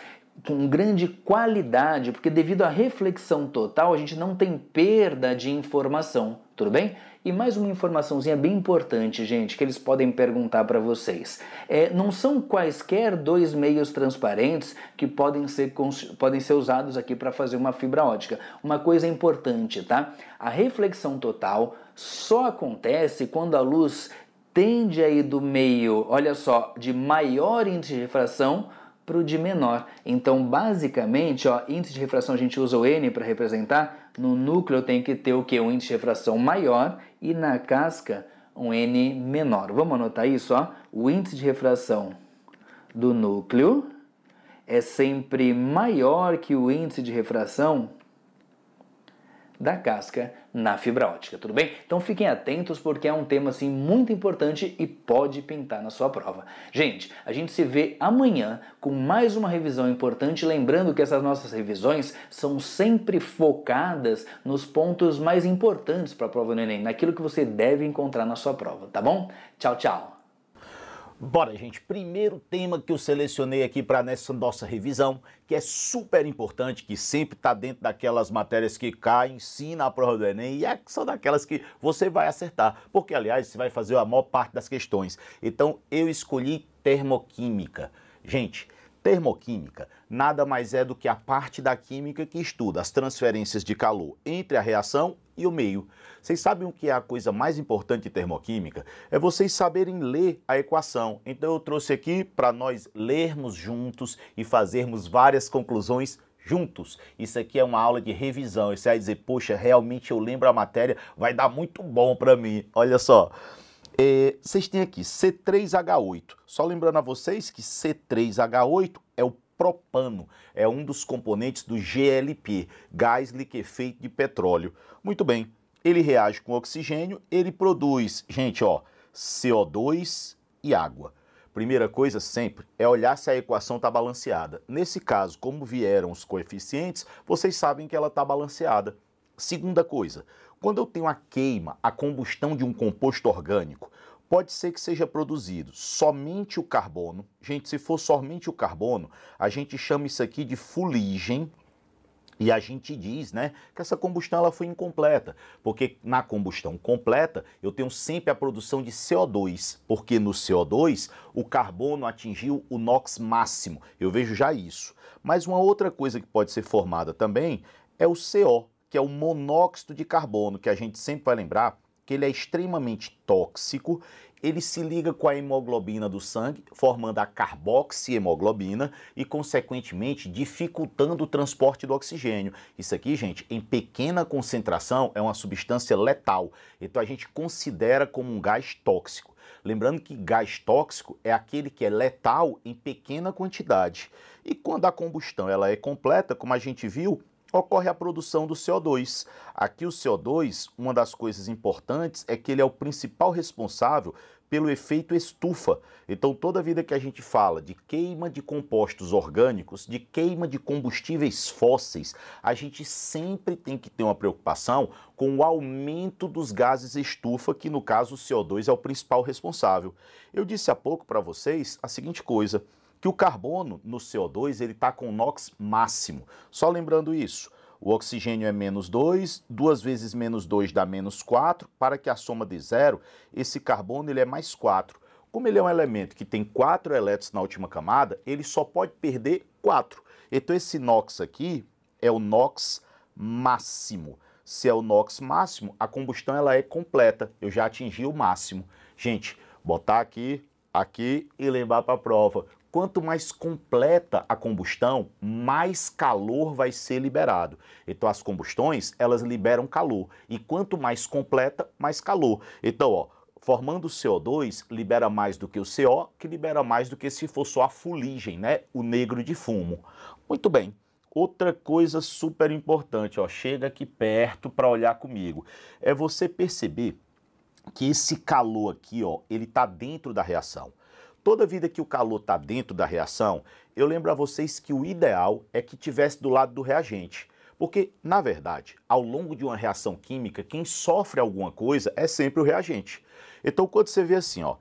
com grande qualidade, porque devido à reflexão total, a gente não tem perda de informação, tudo bem? E mais uma informaçãozinha bem importante, gente, que eles podem perguntar para vocês. É, não são quaisquer dois meios transparentes que podem ser, podem ser usados aqui para fazer uma fibra ótica. Uma coisa importante, tá? A reflexão total só acontece quando a luz tende aí do meio, olha só, de maior índice de refração para o de menor. Então, basicamente, ó, índice de refração a gente usa o N para representar. No núcleo tem que ter o que? Um índice de refração maior e na casca um N menor. Vamos anotar isso? Ó? O índice de refração do núcleo é sempre maior que o índice de refração da casca na fibra ótica, tudo bem? Então fiquem atentos porque é um tema assim muito importante e pode pintar na sua prova. Gente, a gente se vê amanhã com mais uma revisão importante, lembrando que essas nossas revisões são sempre focadas nos pontos mais importantes para a prova do ENEM, naquilo que você deve encontrar na sua prova, tá bom? Tchau, tchau. Bora, gente. Primeiro tema que eu selecionei aqui para nessa nossa revisão, que é super importante, que sempre está dentro daquelas matérias que caem sim na prova do Enem e é, são daquelas que você vai acertar, porque aliás você vai fazer a maior parte das questões. Então eu escolhi termoquímica. Gente, termoquímica nada mais é do que a parte da química que estuda as transferências de calor entre a reação e o meio. Vocês sabem o que é a coisa mais importante de termoquímica? É vocês saberem ler a equação. Então eu trouxe aqui para nós lermos juntos e fazermos várias conclusões juntos. Isso aqui é uma aula de revisão. Você vai dizer, poxa, realmente eu lembro a matéria, vai dar muito bom para mim. Olha só. É, vocês têm aqui C3H8. Só lembrando a vocês que C3H8 propano. É um dos componentes do GLP, gás liquefeito de petróleo. Muito bem, ele reage com oxigênio, ele produz, gente, ó, CO2 e água. Primeira coisa sempre é olhar se a equação está balanceada. Nesse caso, como vieram os coeficientes, vocês sabem que ela está balanceada. Segunda coisa, quando eu tenho a queima, a combustão de um composto orgânico, pode ser que seja produzido somente o carbono. Gente, se for somente o carbono, a gente chama isso aqui de fuligem. E a gente diz, né, que essa combustão ela foi incompleta, porque na combustão completa eu tenho sempre a produção de CO2, porque no CO2 o carbono atingiu o NOx máximo. Eu vejo já isso. Mas uma outra coisa que pode ser formada também é o CO, que é o monóxido de carbono, que a gente sempre vai lembrar que ele é extremamente tóxico. Ele se liga com a hemoglobina do sangue, formando a carboxiemoglobina e, consequentemente, dificultando o transporte do oxigênio. Isso aqui, gente, em pequena concentração, é uma substância letal. Então a gente considera como um gás tóxico. Lembrando que gás tóxico é aquele que é letal em pequena quantidade. E quando a combustão ela é completa, como a gente viu, ocorre a produção do CO2. Aqui o CO2, uma das coisas importantes é que ele é o principal responsável pelo efeito estufa. Então, toda vida que a gente fala de queima de compostos orgânicos, de queima de combustíveis fósseis, a gente sempre tem que ter uma preocupação com o aumento dos gases estufa, que no caso o CO2 é o principal responsável. Eu disse há pouco para vocês a seguinte coisa: que o carbono no CO2 ele está com NOx máximo. Só lembrando isso, o oxigênio é menos 2, 2 vezes menos 2 dá menos 4, para que a soma de zero, esse carbono ele é mais 4. Como ele é um elemento que tem 4 elétrons na última camada, ele só pode perder 4. Então esse NOx aqui é o NOx máximo. Se é o NOx máximo, a combustão ela é completa. Eu já atingi o máximo. Gente, botar aqui, aqui e lembrar para a prova. Quanto mais completa a combustão, mais calor vai ser liberado. Então as combustões, elas liberam calor. E quanto mais completa, mais calor. Então, ó, formando CO2, libera mais do que o CO, que libera mais do que se for só a fuligem, né? O negro de fumo. Muito bem. Outra coisa super importante, ó, chega aqui perto para olhar comigo, é você perceber que esse calor aqui, ó, ele tá dentro da reação toda vida que o calor está dentro da reação, eu lembro a vocês que o ideal é que tivesse do lado do reagente. Porque, na verdade, ao longo de uma reação química, quem sofre alguma coisa é sempre o reagente. Então, quando você vê assim, ó,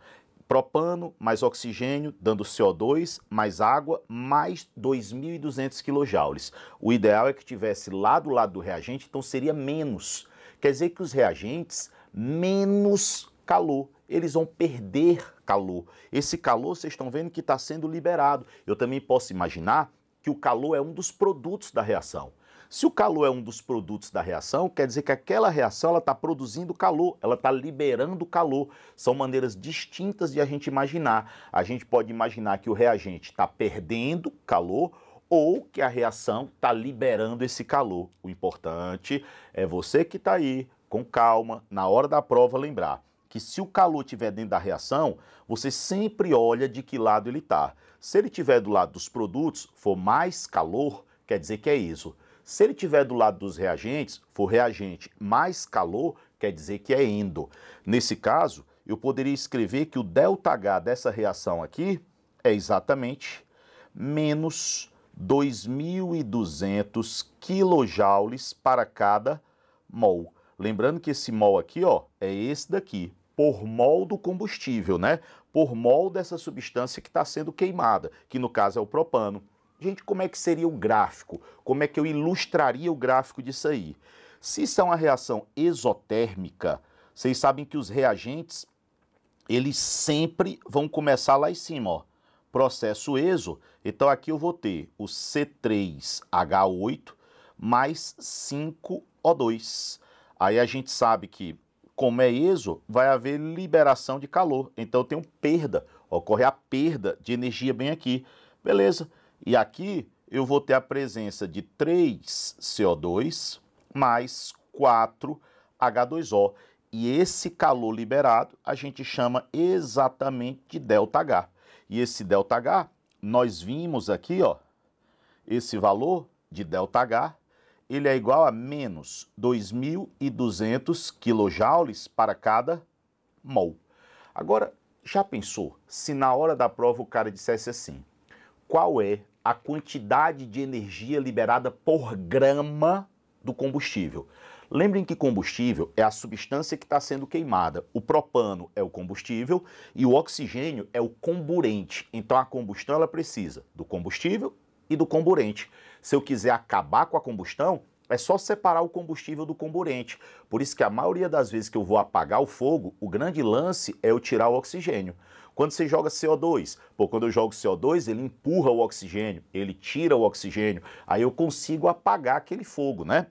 propano mais oxigênio, dando CO2 mais água, mais 2.200 kJ. O ideal é que tivesse lá do lado do reagente, então seria menos. Quer dizer que os reagentes, menos calor, eles vão perder calor. Esse calor vocês estão vendo que está sendo liberado. Eu também posso imaginar que o calor é um dos produtos da reação. Se o calor é um dos produtos da reação, quer dizer que aquela reação está produzindo calor, ela está liberando calor. São maneiras distintas de a gente imaginar. A gente pode imaginar que o reagente está perdendo calor ou que a reação está liberando esse calor. O importante é você que está aí, com calma, na hora da prova, lembrar que se o calor tiver dentro da reação, você sempre olha de que lado ele está. Se ele tiver do lado dos produtos, for mais calor, quer dizer que é ISO. Se ele tiver do lado dos reagentes, for reagente mais calor, quer dizer que é endo. Nesse caso, eu poderia escrever que o ΔH dessa reação aqui é exatamente menos 2.200 kJ para cada mol. Lembrando que esse mol aqui ó, é esse daqui por mol do combustível, né? Por mol dessa substância que está sendo queimada, que no caso é o propano. Gente, como é que seria o gráfico? Como é que eu ilustraria o gráfico disso aí? Se isso é uma reação exotérmica, vocês sabem que os reagentes, eles sempre vão começar lá em cima, ó. Processo exo, então aqui eu vou ter o C3H8 mais 5O2. Aí a gente sabe que como é ESO, vai haver liberação de calor. Então eu tenho perda, ocorre a perda de energia bem aqui. Beleza? E aqui eu vou ter a presença de 3 CO2 mais 4 H2O. E esse calor liberado a gente chama exatamente de ΔH. E esse ΔH, nós vimos aqui, ó, esse valor de ΔH ele é igual a menos 2.200 kJ para cada mol. Agora, já pensou se na hora da prova o cara dissesse assim: qual é a quantidade de energia liberada por grama do combustível? Lembrem que combustível é a substância que está sendo queimada. O propano é o combustível e o oxigênio é o comburente. Então a combustão ela precisa do combustível e do comburente. Se eu quiser acabar com a combustão, é só separar o combustível do comburente. Por isso que a maioria das vezes que eu vou apagar o fogo, o grande lance é eu tirar o oxigênio. Quando você joga CO2, pô, quando eu jogo CO2, ele empurra o oxigênio, ele tira o oxigênio, aí eu consigo apagar aquele fogo, né?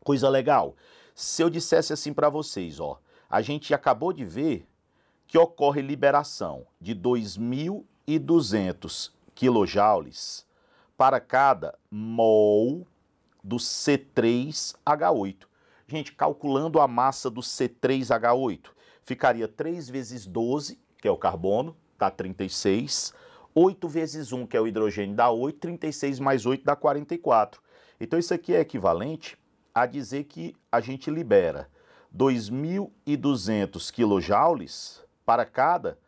Coisa legal. Se eu dissesse assim para vocês, ó, a gente acabou de ver que ocorre liberação de 2200 quilojoules para cada mol do C3H8. Gente, calculando a massa do C3H8, ficaria 3 vezes 12, que é o carbono, dá 36. 8 vezes 1, que é o hidrogênio, dá 8. 36 mais 8 dá 44. Então isso aqui é equivalente a dizer que a gente libera 2.200 kJ para cada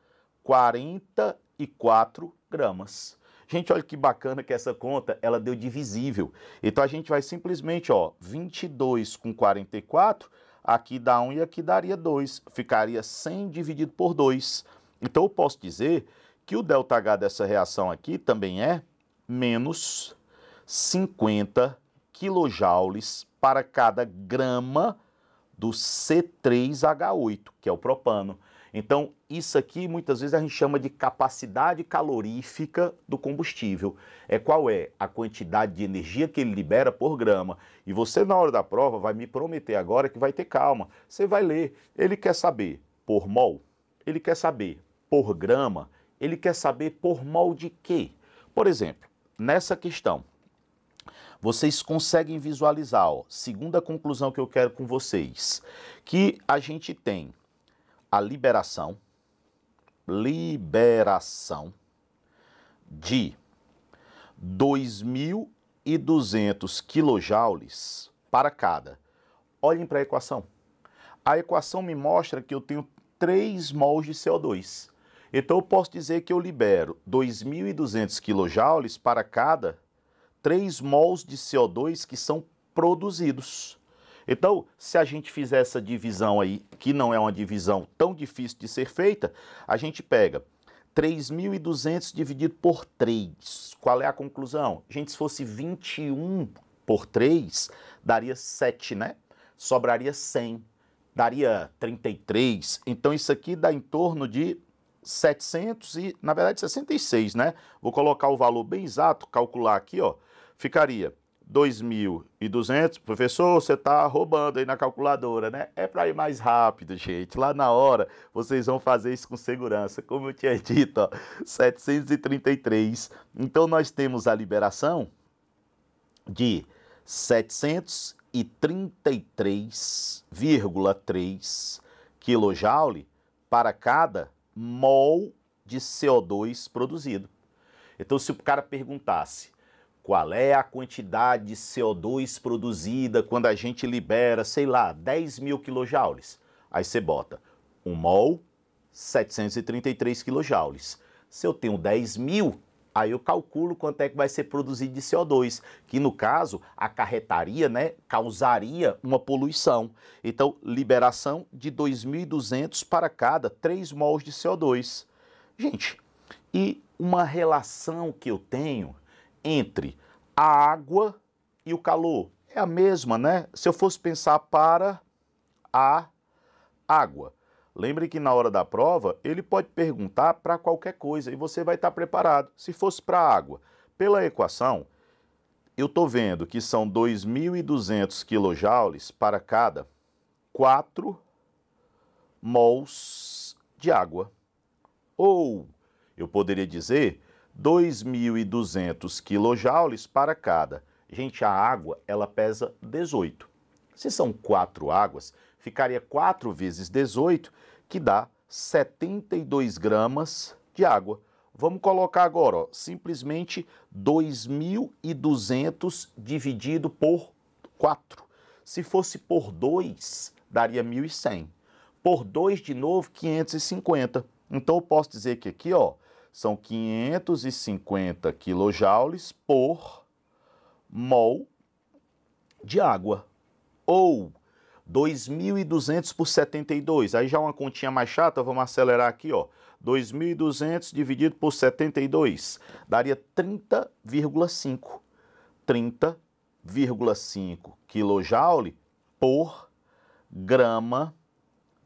44 gramas. Gente, olha que bacana que essa conta, ela deu divisível. Então a gente vai simplesmente, ó, 22 com 44, aqui dá 1 e aqui daria 2, ficaria 100 dividido por 2. Então eu posso dizer que o ΔH dessa reação aqui também é menos 50 quilojoules para cada grama do C3H8, que é o propano. Então, isso aqui muitas vezes a gente chama de capacidade calorífica do combustível. É qual é a quantidade de energia que ele libera por grama. E você, na hora da prova, vai me prometer agora que vai ter calma. Você vai ler. Ele quer saber por mol, ele quer saber por grama, ele quer saber por mol de quê? Por exemplo, nessa questão, vocês conseguem visualizar, ó, segunda conclusão que eu quero com vocês, que a gente tem a liberação, liberação de 2.200 quilojoules para cada. Olhem para a equação. A equação me mostra que eu tenho 3 mols de CO2. Então eu posso dizer que eu libero 2.200 quilojoules para cada 3 mols de CO2 que são produzidos. Então, se a gente fizer essa divisão aí, que não é uma divisão tão difícil de ser feita, a gente pega 3.200 dividido por 3. Qual é a conclusão? Gente, se fosse 21 por 3, daria 7, né? Sobraria 100, daria 33. Então, isso aqui dá em torno de 700 e, na verdade, 66, né? Vou colocar o valor bem exato, calcular aqui, ó. Ficaria 2.200, professor, você está roubando aí na calculadora, né? É para ir mais rápido, gente. Lá na hora, vocês vão fazer isso com segurança. Como eu tinha *laughs* dito, ó, 733. Então, nós temos a liberação de 733,3 kJ para cada mol de CO2 produzido. Então, se o cara perguntasse, qual é a quantidade de CO2 produzida quando a gente libera, sei lá, 10 mil quilojoules. Aí você bota 1 mol, 733 quilojoules. Se eu tenho 10 mil, aí eu calculo quanto é que vai ser produzido de CO2, que no caso acarretaria, né, causaria uma poluição. Então, liberação de 2.200 para cada 3 mols de CO2. Gente, e uma relação que eu tenho entre a água e o calor. É a mesma, né? Se eu fosse pensar para a água. Lembre que na hora da prova, ele pode perguntar para qualquer coisa e você vai estar preparado. Se fosse para a água, pela equação, eu estou vendo que são 2.200 kJ para cada 4 mols de água. Ou eu poderia dizer 2.200 kJ para cada. Gente, a água ela pesa 18. Se são quatro águas, ficaria 4 vezes 18, que dá 72 gramas de água. Vamos colocar agora, ó, simplesmente 2.200 dividido por 4. Se fosse por 2, daria 1.100. Por 2 de novo, 550. Então eu posso dizer que aqui, ó, são 550 quilojoules por mol de água. Ou 2.200 por 72. Aí já uma continha mais chata, vamos acelerar aqui, ó. 2.200 dividido por 72 daria 30,5. 30,5 quilojoule por grama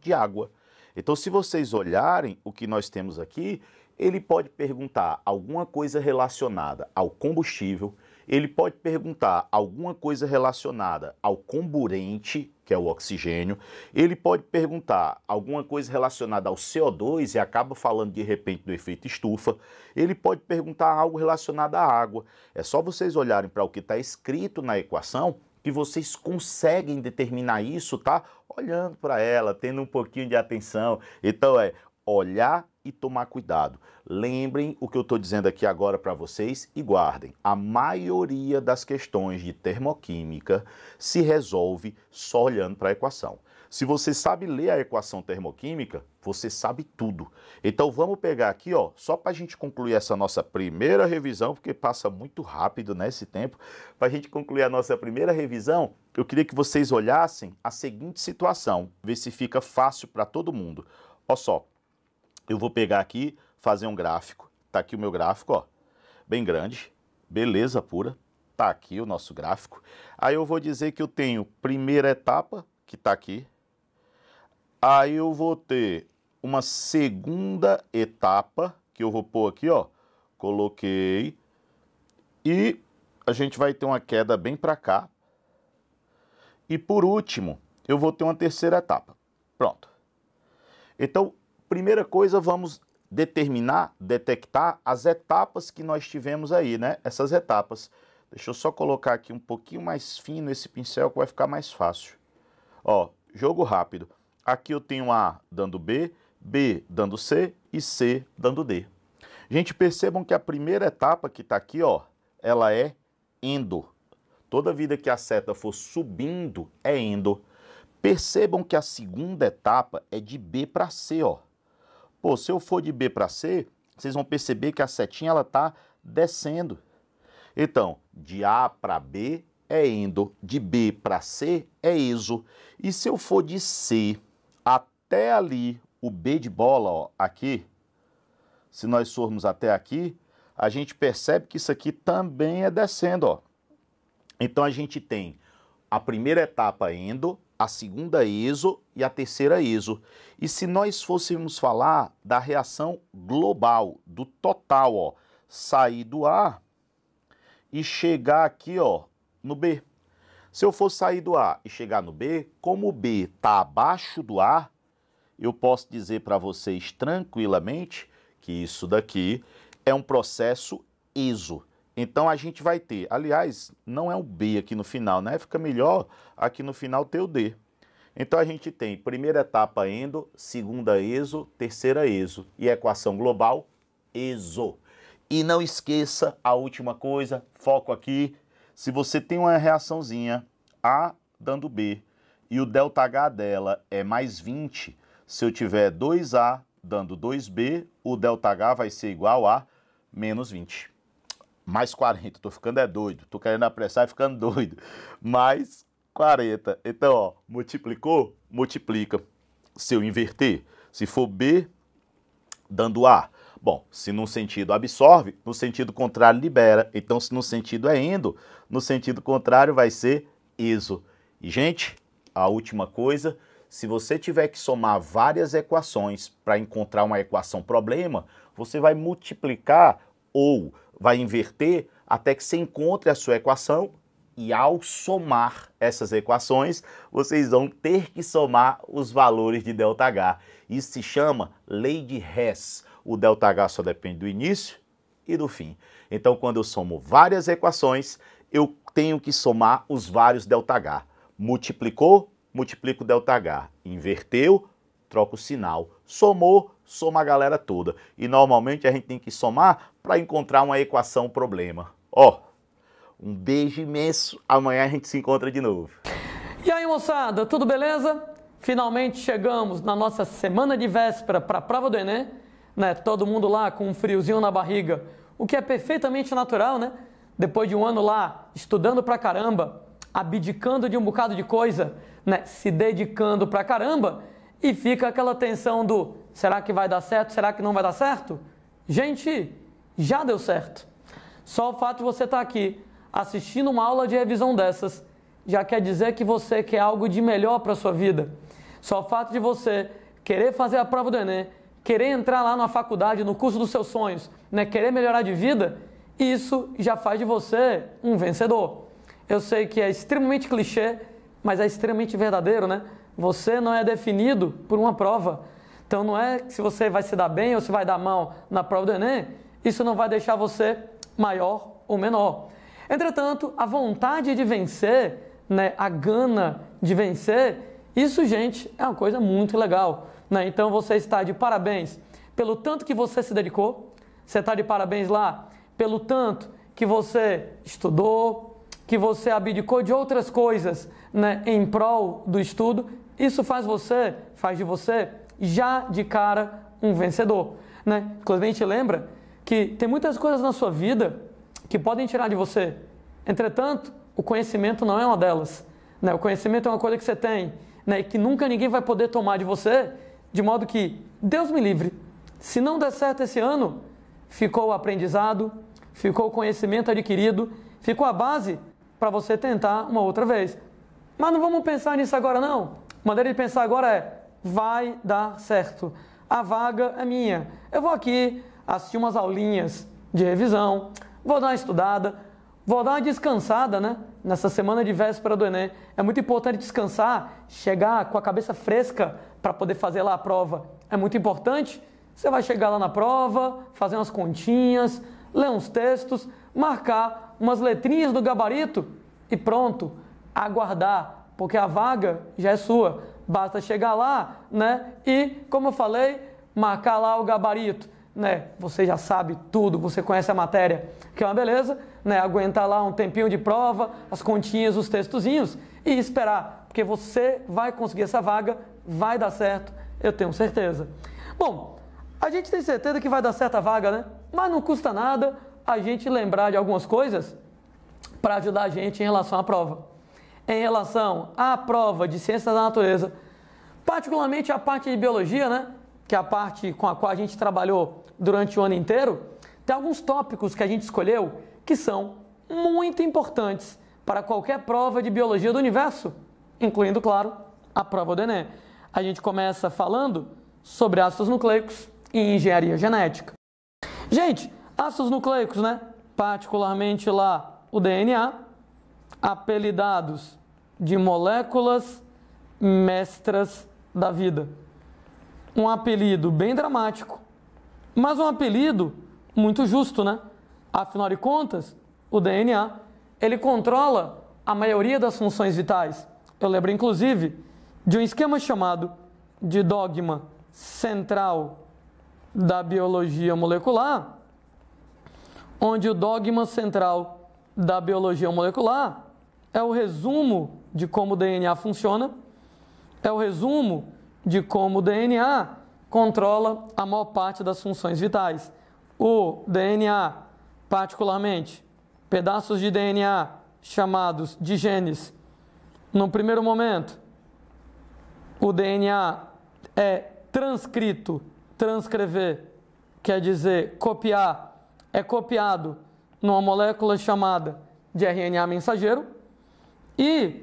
de água. Então, se vocês olharem o que nós temos aqui, ele pode perguntar alguma coisa relacionada ao combustível, ele pode perguntar alguma coisa relacionada ao comburente, que é o oxigênio, ele pode perguntar alguma coisa relacionada ao CO2 e acaba falando de repente do efeito estufa, ele pode perguntar algo relacionado à água. É só vocês olharem para o que está escrito na equação que vocês conseguem determinar isso, tá? Olhando para ela, tendo um pouquinho de atenção. Então é olhar e tomar cuidado. Lembrem o que eu estou dizendo aqui agora para vocês e guardem. A maioria das questões de termoquímica se resolve só olhando para a equação. Se você sabe ler a equação termoquímica, você sabe tudo. Então vamos pegar aqui, ó, só para a gente concluir essa nossa primeira revisão, porque passa muito rápido nesse né, tempo. Para a gente concluir a nossa primeira revisão, eu queria que vocês olhassem a seguinte situação, ver se fica fácil para todo mundo. Olha só, eu vou pegar aqui, fazer um gráfico. Tá aqui o meu gráfico, ó. Bem grande, beleza pura. Tá aqui o nosso gráfico. Aí eu vou dizer que eu tenho primeira etapa, que tá aqui. Aí eu vou ter uma segunda etapa, que eu vou pôr aqui, ó. Coloquei. E a gente vai ter uma queda bem para cá. E por último, eu vou ter uma terceira etapa. Pronto. Então, primeira coisa, vamos determinar, detectar as etapas que nós tivemos aí, né? Essas etapas. Deixa eu só colocar aqui um pouquinho mais fino esse pincel que vai ficar mais fácil. Ó, jogo rápido. Aqui eu tenho A dando B, B dando C e C dando D. Gente, percebam que a primeira etapa que está aqui, ó, ela é endo. Toda vida que a seta for subindo, é endo. Percebam que a segunda etapa é de B para C, ó. Pô, se eu for de B para C, vocês vão perceber que a setinha ela tá descendo. Então, de A para B é endo, de B para C é iso. E se eu for de C até ali, o B de bola, ó, aqui, se nós formos até aqui, a gente percebe que isso aqui também é descendo, ó. Então a gente tem a primeira etapa endo, a segunda ISO e a terceira ISO. E se nós fôssemos falar da reação global, do total, ó, sair do A e chegar aqui, ó, no B. Se eu for sair do A e chegar no B, como o B está abaixo do A, eu posso dizer para vocês tranquilamente que isso daqui é um processo ISO. Então a gente vai ter, aliás, não é um B aqui no final, né? Fica melhor aqui no final ter o D. Então a gente tem primeira etapa endo, segunda exo, terceira exo e equação global exo. E não esqueça a última coisa, foco aqui, se você tem uma reaçãozinha A dando B e o ΔH dela é mais 20, se eu tiver 2A dando 2B, o ΔH vai ser igual a menos 20 mais 40, tô ficando é doido, tô querendo apressar e ficando *laughs* doido, mais 40. Então, ó, multiplicou? Multiplica. Se eu inverter, se for B, dando A. Bom, se num sentido absorve, no sentido contrário libera. Então, se no sentido é indo, no sentido contrário vai ser iso. E, gente, a última coisa, se você tiver que somar várias equações para encontrar uma equação problema, você vai multiplicar ou vai inverter até que você encontre a sua equação e ao somar essas equações, vocês vão ter que somar os valores de ΔH. Isso se chama lei de Hess. O ΔH só depende do início e do fim. Então, quando eu somo várias equações, eu tenho que somar os vários ΔH. Multiplicou, multiplico ΔH. Inverteu, troco o sinal. Somou, soma a galera toda. E normalmente a gente tem que somar para encontrar uma equação problema. Ó, oh, um beijo imenso. Amanhã a gente se encontra de novo. E aí, moçada, tudo beleza? Finalmente chegamos na nossa semana de véspera para a prova do Enem, né? Todo mundo lá com um friozinho na barriga, o que é perfeitamente natural, né? Depois de um ano lá estudando pra caramba, abdicando de um bocado de coisa, né? Se dedicando pra caramba e fica aquela tensão do será que vai dar certo, será que não vai dar certo? Gente, já deu certo. Só o fato de você estar tá aqui assistindo uma aula de revisão dessas já quer dizer que você quer algo de melhor para a sua vida. Só o fato de você querer fazer a prova do Enem, querer entrar lá na faculdade, no curso dos seus sonhos, né, querer melhorar de vida, isso já faz de você um vencedor. Eu sei que é extremamente clichê, mas é extremamente verdadeiro, né? Você não é definido por uma prova. Então não é se você vai se dar bem ou se vai dar mal na prova do Enem isso não vai deixar você maior ou menor. Entretanto, a vontade de vencer, né, a gana de vencer, isso, gente, é uma coisa muito legal. Né? Então você está de parabéns pelo tanto que você se dedicou, você está de parabéns lá pelo tanto que você estudou, que você abdicou de outras coisas né, em prol do estudo. Isso faz você, faz de você já de cara um vencedor. Né? Inclusive, a gente lembra que tem muitas coisas na sua vida que podem tirar de você. Entretanto, o conhecimento não é uma delas. Né? O conhecimento é uma coisa que você tem né? e que nunca ninguém vai poder tomar de você, de modo que, Deus me livre, se não der certo esse ano, ficou o aprendizado, ficou o conhecimento adquirido, ficou a base para você tentar uma outra vez. Mas não vamos pensar nisso agora, não. A maneira de pensar agora é: vai dar certo. A vaga é minha. Eu vou aqui, assistir umas aulinhas de revisão, vou dar uma estudada, vou dar uma descansada, né? Nessa semana de véspera do Enem. É muito importante descansar, chegar com a cabeça fresca para poder fazer lá a prova. É muito importante. Você vai chegar lá na prova, fazer umas continhas, ler uns textos, marcar umas letrinhas do gabarito e pronto. Aguardar, porque a vaga já é sua. Basta chegar lá, né? E, como eu falei, marcar lá o gabarito né? Você já sabe tudo, você conhece a matéria, que é uma beleza, né? Aguentar lá um tempinho de prova, as continhas, os textozinhos e esperar, porque você vai conseguir essa vaga, vai dar certo, eu tenho certeza. Bom, a gente tem certeza que vai dar certa vaga, né? Mas não custa nada a gente lembrar de algumas coisas para ajudar a gente em relação à prova. Em relação à prova de ciências da natureza, particularmente a parte de biologia, né? que é a parte com a qual a gente trabalhou durante o ano inteiro, tem alguns tópicos que a gente escolheu que são muito importantes para qualquer prova de biologia do universo, incluindo, claro, a prova do Enem. A gente começa falando sobre ácidos nucleicos e engenharia genética. Gente, ácidos nucleicos, né? Particularmente lá o DNA, apelidados de moléculas mestras da vida. Um apelido bem dramático, mas um apelido muito justo, né? Afinal de contas, o DNA, ele controla a maioria das funções vitais. Eu lembro, inclusive, de um esquema chamado de dogma central da biologia molecular, onde o dogma central da biologia molecular é o resumo de como o DNA funciona, é o resumo de como o DNA controla a maior parte das funções vitais. O DNA, particularmente, pedaços de DNA chamados de genes. No primeiro momento, o DNA é transcrito, transcrever quer dizer copiar, é copiado numa molécula chamada de RNA mensageiro e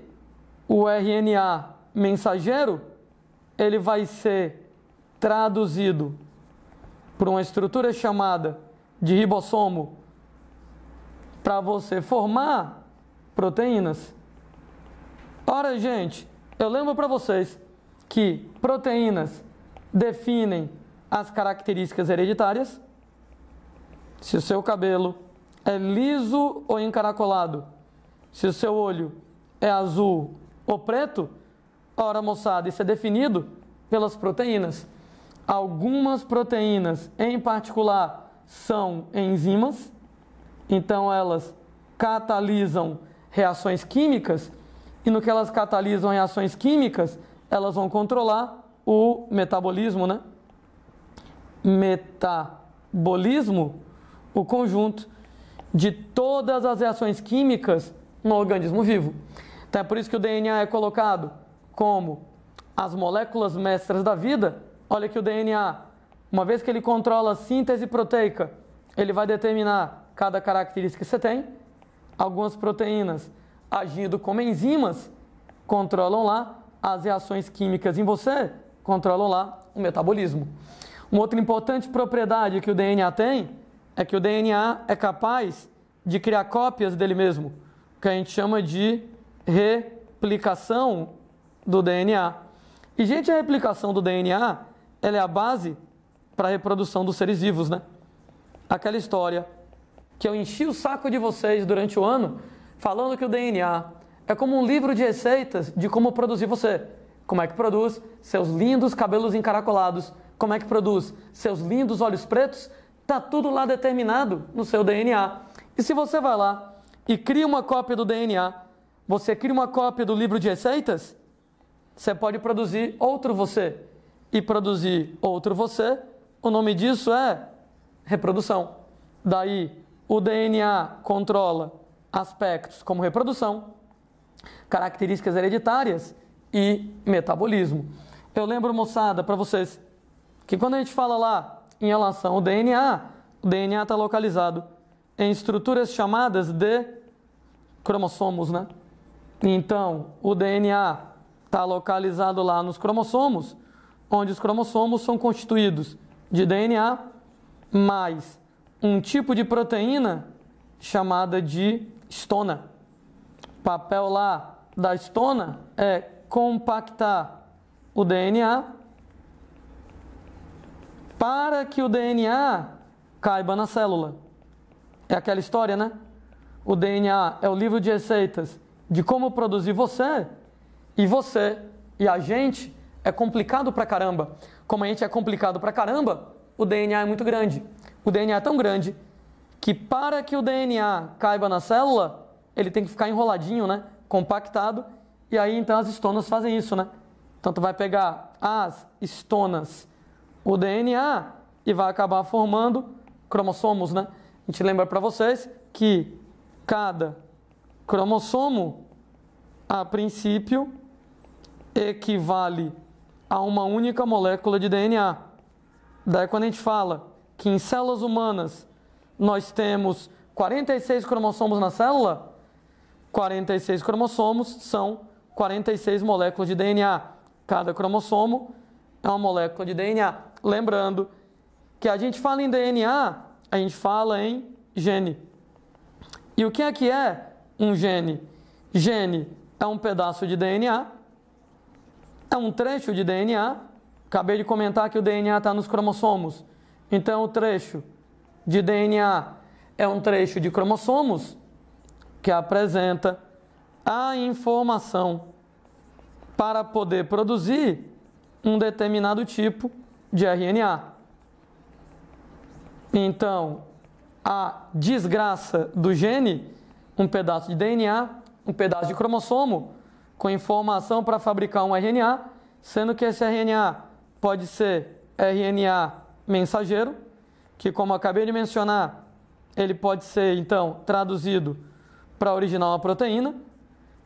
o RNA mensageiro ele vai ser traduzido por uma estrutura chamada de ribossomo para você formar proteínas. Ora, gente, eu lembro para vocês que proteínas definem as características hereditárias. Se o seu cabelo é liso ou encaracolado, se o seu olho é azul ou preto, Ora, moçada, isso é definido pelas proteínas. Algumas proteínas, em particular, são enzimas, então elas catalisam reações químicas, e no que elas catalisam reações químicas, elas vão controlar o metabolismo, né? Metabolismo, o conjunto de todas as reações químicas no organismo vivo. Então é por isso que o DNA é colocado como as moléculas mestras da vida, olha que o DNA, uma vez que ele controla a síntese proteica, ele vai determinar cada característica que você tem. Algumas proteínas, agindo como enzimas, controlam lá as reações químicas em você, controlam lá o metabolismo. Uma outra importante propriedade que o DNA tem é que o DNA é capaz de criar cópias dele mesmo, que a gente chama de replicação do DNA. E, gente, a replicação do DNA ela é a base para a reprodução dos seres vivos, né? Aquela história que eu enchi o saco de vocês durante o ano falando que o DNA é como um livro de receitas de como produzir você. Como é que produz seus lindos cabelos encaracolados? Como é que produz seus lindos olhos pretos? Tá tudo lá determinado no seu DNA. E se você vai lá e cria uma cópia do DNA, você cria uma cópia do livro de receitas, você pode produzir outro você. E produzir outro você, o nome disso é reprodução. Daí, o DNA controla aspectos como reprodução, características hereditárias e metabolismo. Eu lembro, moçada, para vocês que quando a gente fala lá em relação ao DNA, o DNA está localizado em estruturas chamadas de cromossomos, né? Então, o DNA está localizado lá nos cromossomos, onde os cromossomos são constituídos de DNA mais um tipo de proteína chamada de estona. O papel lá da estona é compactar o DNA para que o DNA caiba na célula. É aquela história, né? O DNA é o livro de receitas de como produzir você e você e a gente é complicado pra caramba. Como a gente é complicado pra caramba, o DNA é muito grande. O DNA é tão grande que para que o DNA caiba na célula, ele tem que ficar enroladinho, né? Compactado. E aí então as estonas fazem isso, né? Então tu vai pegar as estonas, o DNA e vai acabar formando cromossomos, né? A gente lembra para vocês que cada cromossomo, a princípio, equivale a uma única molécula de DNA. Daí, quando a gente fala que em células humanas nós temos 46 cromossomos na célula, 46 cromossomos são 46 moléculas de DNA. Cada cromossomo é uma molécula de DNA. Lembrando que a gente fala em DNA, a gente fala em gene. E o que é que é um gene? Gene é um pedaço de DNA é um trecho de DNA. Acabei de comentar que o DNA está nos cromossomos. Então, o trecho de DNA é um trecho de cromossomos que apresenta a informação para poder produzir um determinado tipo de RNA. Então, a desgraça do gene, um pedaço de DNA, um pedaço de cromossomo, com informação para fabricar um RNA, sendo que esse RNA pode ser RNA mensageiro, que como acabei de mencionar, ele pode ser então traduzido para originar uma proteína,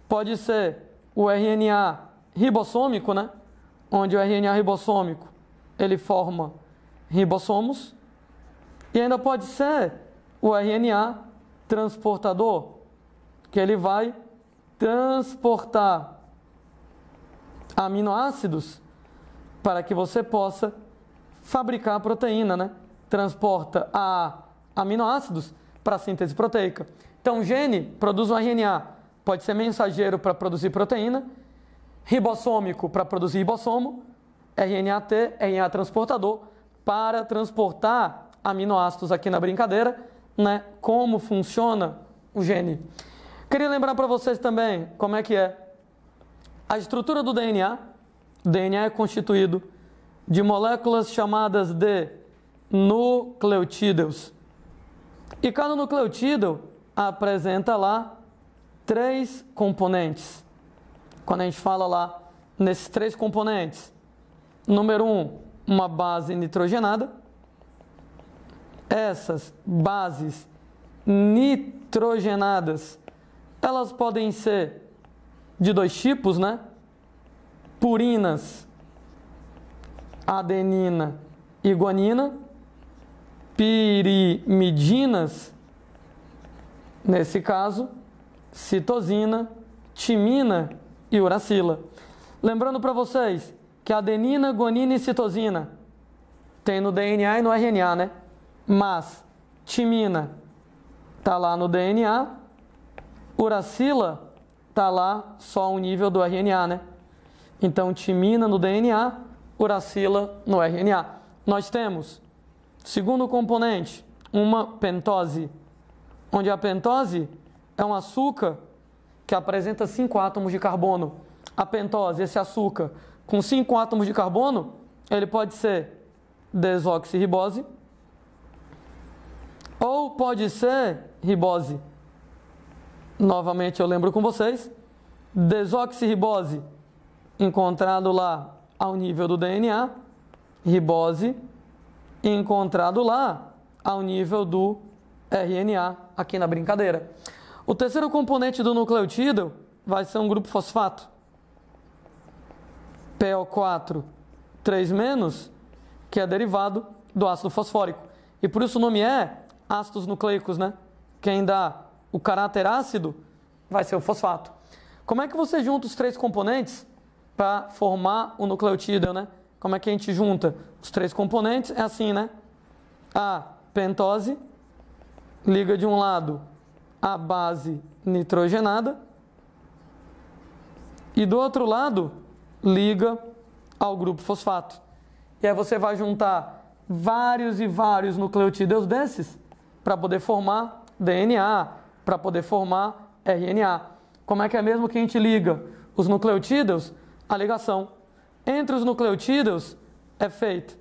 pode ser o RNA ribossômico, né? Onde o RNA ribossômico ele forma ribossomos e ainda pode ser o RNA transportador, que ele vai transportar aminoácidos para que você possa fabricar a proteína, né? Transporta a aminoácidos para a síntese proteica. Então, o gene produz um RNA, pode ser mensageiro para produzir proteína, ribossômico para produzir ribossomo, RNA-T, RNA transportador, para transportar aminoácidos aqui na brincadeira, né? Como funciona o gene. Queria lembrar para vocês também como é que é. A estrutura do DNA, o DNA é constituído de moléculas chamadas de nucleotídeos. E cada nucleotídeo apresenta lá três componentes. Quando a gente fala lá nesses três componentes, número um, uma base nitrogenada. Essas bases nitrogenadas elas podem ser de dois tipos, né? Purinas, adenina e guanina. Pirimidinas, nesse caso, citosina, timina e uracila. Lembrando para vocês que adenina, guanina e citosina tem no DNA e no RNA, né? Mas timina tá lá no DNA Uracila está lá só um nível do RNA, né? Então, timina no DNA, uracila no RNA. Nós temos, segundo componente, uma pentose, onde a pentose é um açúcar que apresenta 5 átomos de carbono. A pentose, esse açúcar, com 5 átomos de carbono, ele pode ser desoxirribose ou pode ser ribose novamente eu lembro com vocês, desoxirribose encontrado lá ao nível do DNA, ribose encontrado lá ao nível do RNA aqui na brincadeira. O terceiro componente do nucleotídeo vai ser um grupo fosfato. PO4 3- que é derivado do ácido fosfórico. E por isso o nome é ácidos nucleicos, né? Quem dá o caráter ácido vai ser o fosfato. Como é que você junta os três componentes para formar o nucleotídeo, né? Como é que a gente junta os três componentes? É assim, né? A pentose liga de um lado a base nitrogenada e do outro lado liga ao grupo fosfato. E aí você vai juntar vários e vários nucleotídeos desses para poder formar DNA, para poder formar RNA. Como é que é mesmo que a gente liga os nucleotídeos? A ligação entre os nucleotídeos é feita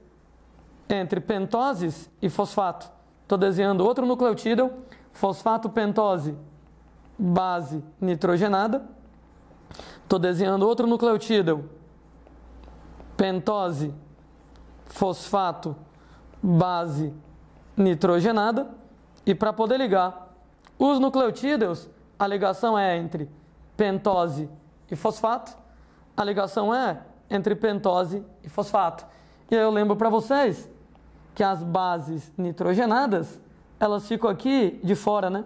entre pentoses e fosfato. Estou desenhando outro nucleotídeo, fosfato pentose base nitrogenada. Estou desenhando outro nucleotídeo, pentose fosfato base nitrogenada. E para poder ligar os nucleotídeos, a ligação é entre pentose e fosfato, a ligação é entre pentose e fosfato. E aí eu lembro para vocês que as bases nitrogenadas, elas ficam aqui de fora, né?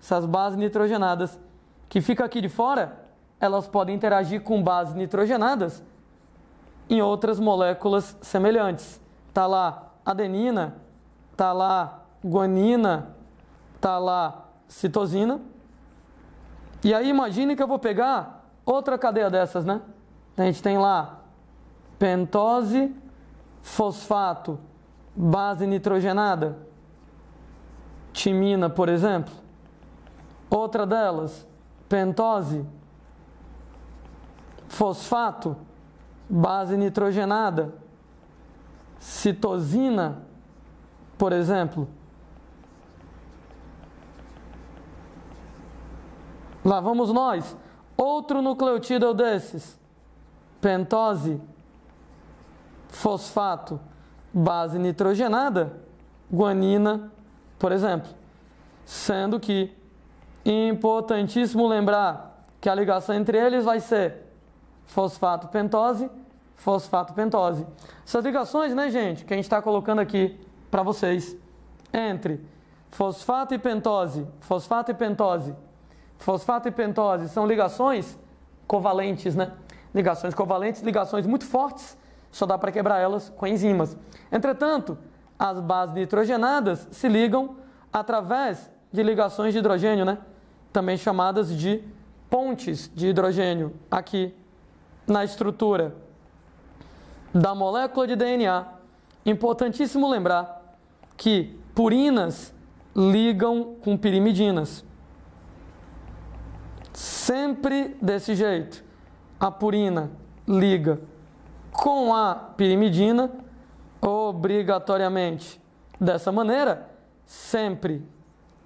Essas bases nitrogenadas que ficam aqui de fora, elas podem interagir com bases nitrogenadas em outras moléculas semelhantes. Tá lá adenina, tá lá guanina, tá lá citosina. E aí imagine que eu vou pegar outra cadeia dessas, né? A gente tem lá pentose, fosfato, base nitrogenada, timina, por exemplo. Outra delas, pentose, fosfato, base nitrogenada, citosina, por exemplo. Lá vamos nós. Outro nucleotídeo desses: pentose, fosfato, base nitrogenada, guanina, por exemplo. Sendo que importantíssimo lembrar que a ligação entre eles vai ser fosfato-pentose, fosfato-pentose. Essas ligações, né, gente, que a gente está colocando aqui para vocês, entre fosfato e pentose, fosfato e pentose, Fosfato e pentose são ligações covalentes, né? Ligações covalentes, ligações muito fortes, só dá para quebrar elas com enzimas. Entretanto, as bases nitrogenadas se ligam através de ligações de hidrogênio, né? Também chamadas de pontes de hidrogênio aqui na estrutura da molécula de DNA. Importantíssimo lembrar que purinas ligam com pirimidinas sempre desse jeito. A purina liga com a pirimidina obrigatoriamente. Dessa maneira, sempre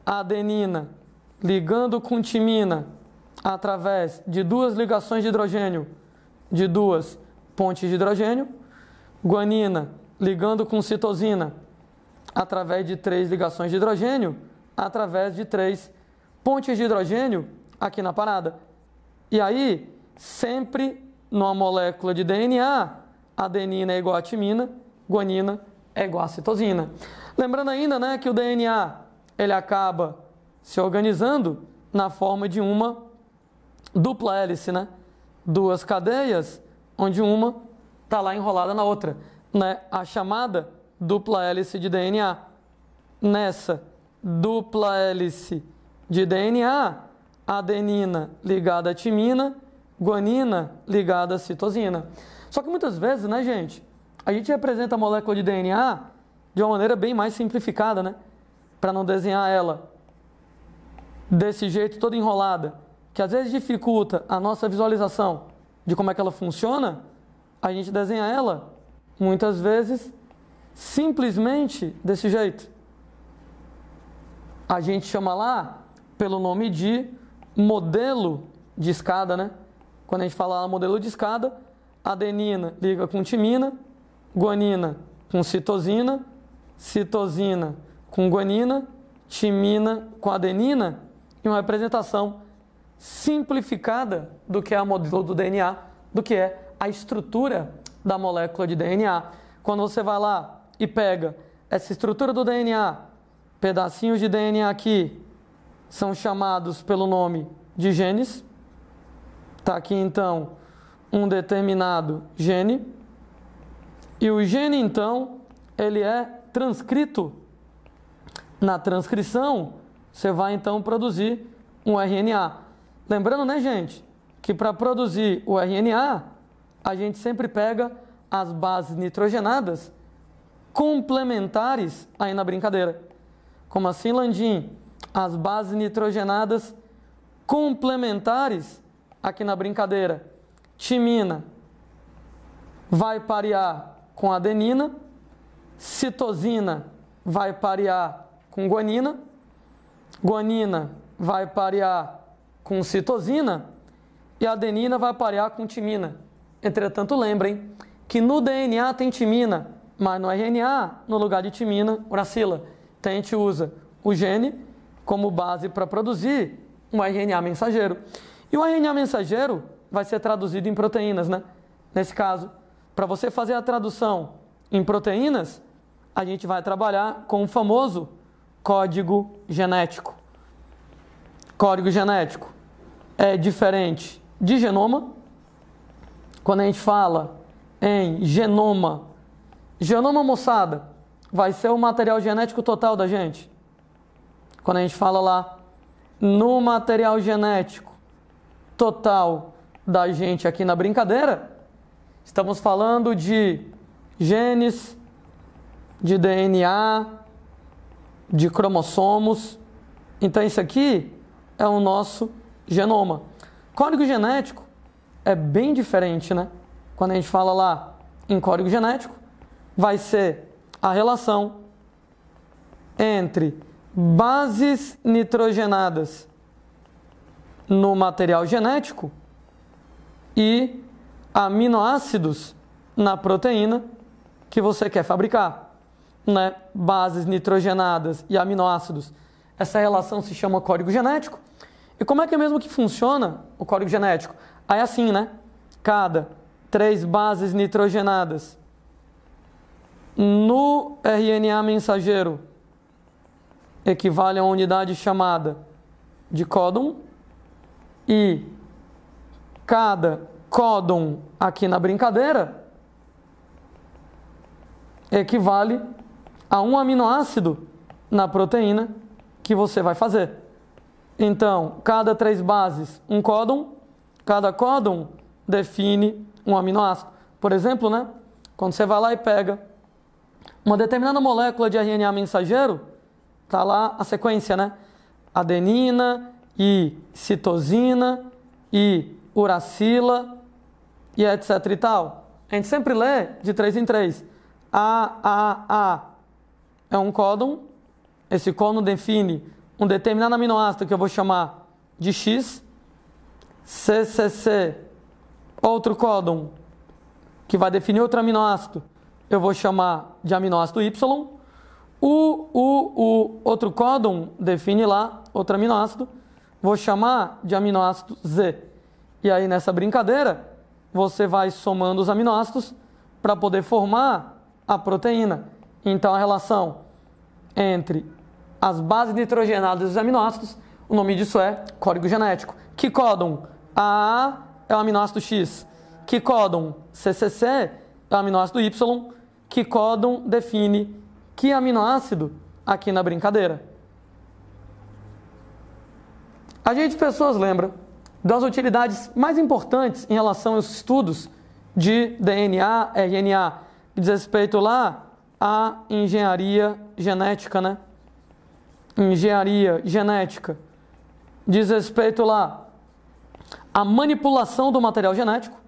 adenina ligando com timina através de duas ligações de hidrogênio, de duas pontes de hidrogênio, guanina ligando com citosina através de três ligações de hidrogênio, através de três pontes de hidrogênio aqui na parada. E aí, sempre numa molécula de DNA, adenina é igual a timina, guanina é igual a citosina. Lembrando ainda né, que o DNA ele acaba se organizando na forma de uma dupla hélice, né? duas cadeias, onde uma está lá enrolada na outra. Né? A chamada dupla hélice de DNA. Nessa dupla hélice de DNA, adenina ligada à timina, guanina ligada à citosina. Só que muitas vezes, né, gente, a gente representa a molécula de DNA de uma maneira bem mais simplificada, né? Para não desenhar ela desse jeito toda enrolada, que às vezes dificulta a nossa visualização de como é que ela funciona, a gente desenha ela muitas vezes simplesmente desse jeito. A gente chama lá pelo nome de modelo de escada, né? Quando a gente fala modelo de escada, adenina liga com timina, guanina com citosina, citosina com guanina, timina com adenina, e uma representação simplificada do que é o modelo do DNA, do que é a estrutura da molécula de DNA. Quando você vai lá e pega essa estrutura do DNA, pedacinhos de DNA aqui, são chamados pelo nome de genes. Está aqui então um determinado gene. E o gene então, ele é transcrito. Na transcrição, você vai então produzir um RNA. Lembrando, né, gente, que para produzir o RNA, a gente sempre pega as bases nitrogenadas complementares aí na brincadeira. Como assim, Landim? as bases nitrogenadas complementares aqui na brincadeira. Timina vai parear com adenina, citosina vai parear com guanina, guanina vai parear com citosina e adenina vai parear com timina. Entretanto, lembrem que no DNA tem timina, mas no RNA, no lugar de timina, uracila. Então a gente usa o gene como base para produzir um RNA mensageiro. E o RNA mensageiro vai ser traduzido em proteínas, né? Nesse caso, para você fazer a tradução em proteínas, a gente vai trabalhar com o famoso código genético. Código genético é diferente de genoma. Quando a gente fala em genoma, genoma moçada, vai ser o material genético total da gente. Quando a gente fala lá no material genético total da gente aqui na brincadeira, estamos falando de genes, de DNA, de cromossomos. Então isso aqui é o nosso genoma. Código genético é bem diferente, né? Quando a gente fala lá em código genético, vai ser a relação entre bases nitrogenadas no material genético e aminoácidos na proteína que você quer fabricar, né? Bases nitrogenadas e aminoácidos. Essa relação se chama código genético. E como é que é mesmo que funciona o código genético? Aí é assim, né? Cada três bases nitrogenadas no RNA mensageiro equivale a uma unidade chamada de códon e cada códon aqui na brincadeira equivale a um aminoácido na proteína que você vai fazer. Então, cada três bases, um códon, cada códon define um aminoácido. Por exemplo, né? Quando você vai lá e pega uma determinada molécula de RNA mensageiro, tá lá a sequência, né? Adenina e citosina e uracila e etc e tal. A gente sempre lê de três em três. A, A, A é um códon. Esse códon define um determinado aminoácido que eu vou chamar de X. CCC, outro códon que vai definir outro aminoácido, eu vou chamar de aminoácido Y. O, o, o outro códon define lá outro aminoácido. Vou chamar de aminoácido Z. E aí nessa brincadeira, você vai somando os aminoácidos para poder formar a proteína. Então a relação entre as bases nitrogenadas e os aminoácidos, o nome disso é código genético. Que códon? A é o aminoácido X. Que códon? CCC é o aminoácido Y. Que códon define que aminoácido aqui na brincadeira. A gente pessoas lembra das utilidades mais importantes em relação aos estudos de DNA, RNA, que diz respeito lá à engenharia genética, né? Engenharia genética diz respeito lá à manipulação do material genético,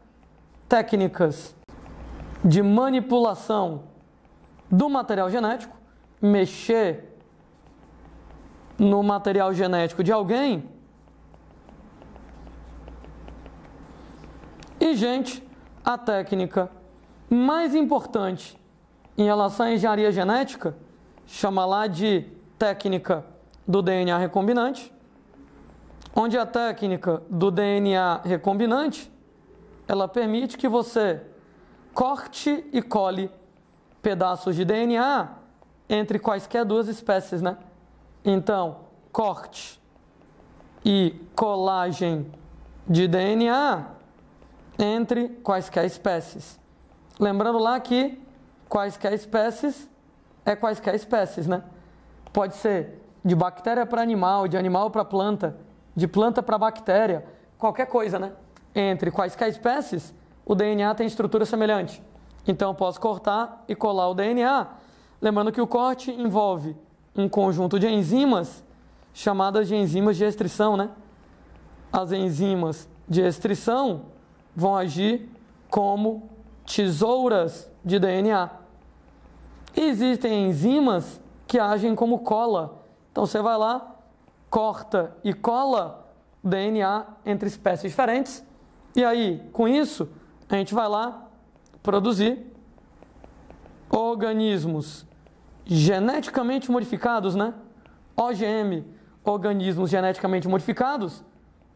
técnicas de manipulação do material genético, mexer no material genético de alguém. E, gente, a técnica mais importante em relação à engenharia genética, chama lá de técnica do DNA recombinante, onde a técnica do DNA recombinante, ela permite que você corte e cole pedaços de DNA entre quaisquer duas espécies, né? Então, corte e colagem de DNA entre quaisquer espécies. Lembrando lá que quaisquer espécies é quaisquer espécies, né? Pode ser de bactéria para animal, de animal para planta, de planta para bactéria, qualquer coisa, né? Entre quaisquer espécies, o DNA tem estrutura semelhante. Então eu posso cortar e colar o DNA. Lembrando que o corte envolve um conjunto de enzimas chamadas de enzimas de restrição, né? As enzimas de restrição vão agir como tesouras de DNA. Existem enzimas que agem como cola. Então você vai lá, corta e cola DNA entre espécies diferentes. E aí, com isso, a gente vai lá produzir organismos geneticamente modificados, né? OGM, organismos geneticamente modificados,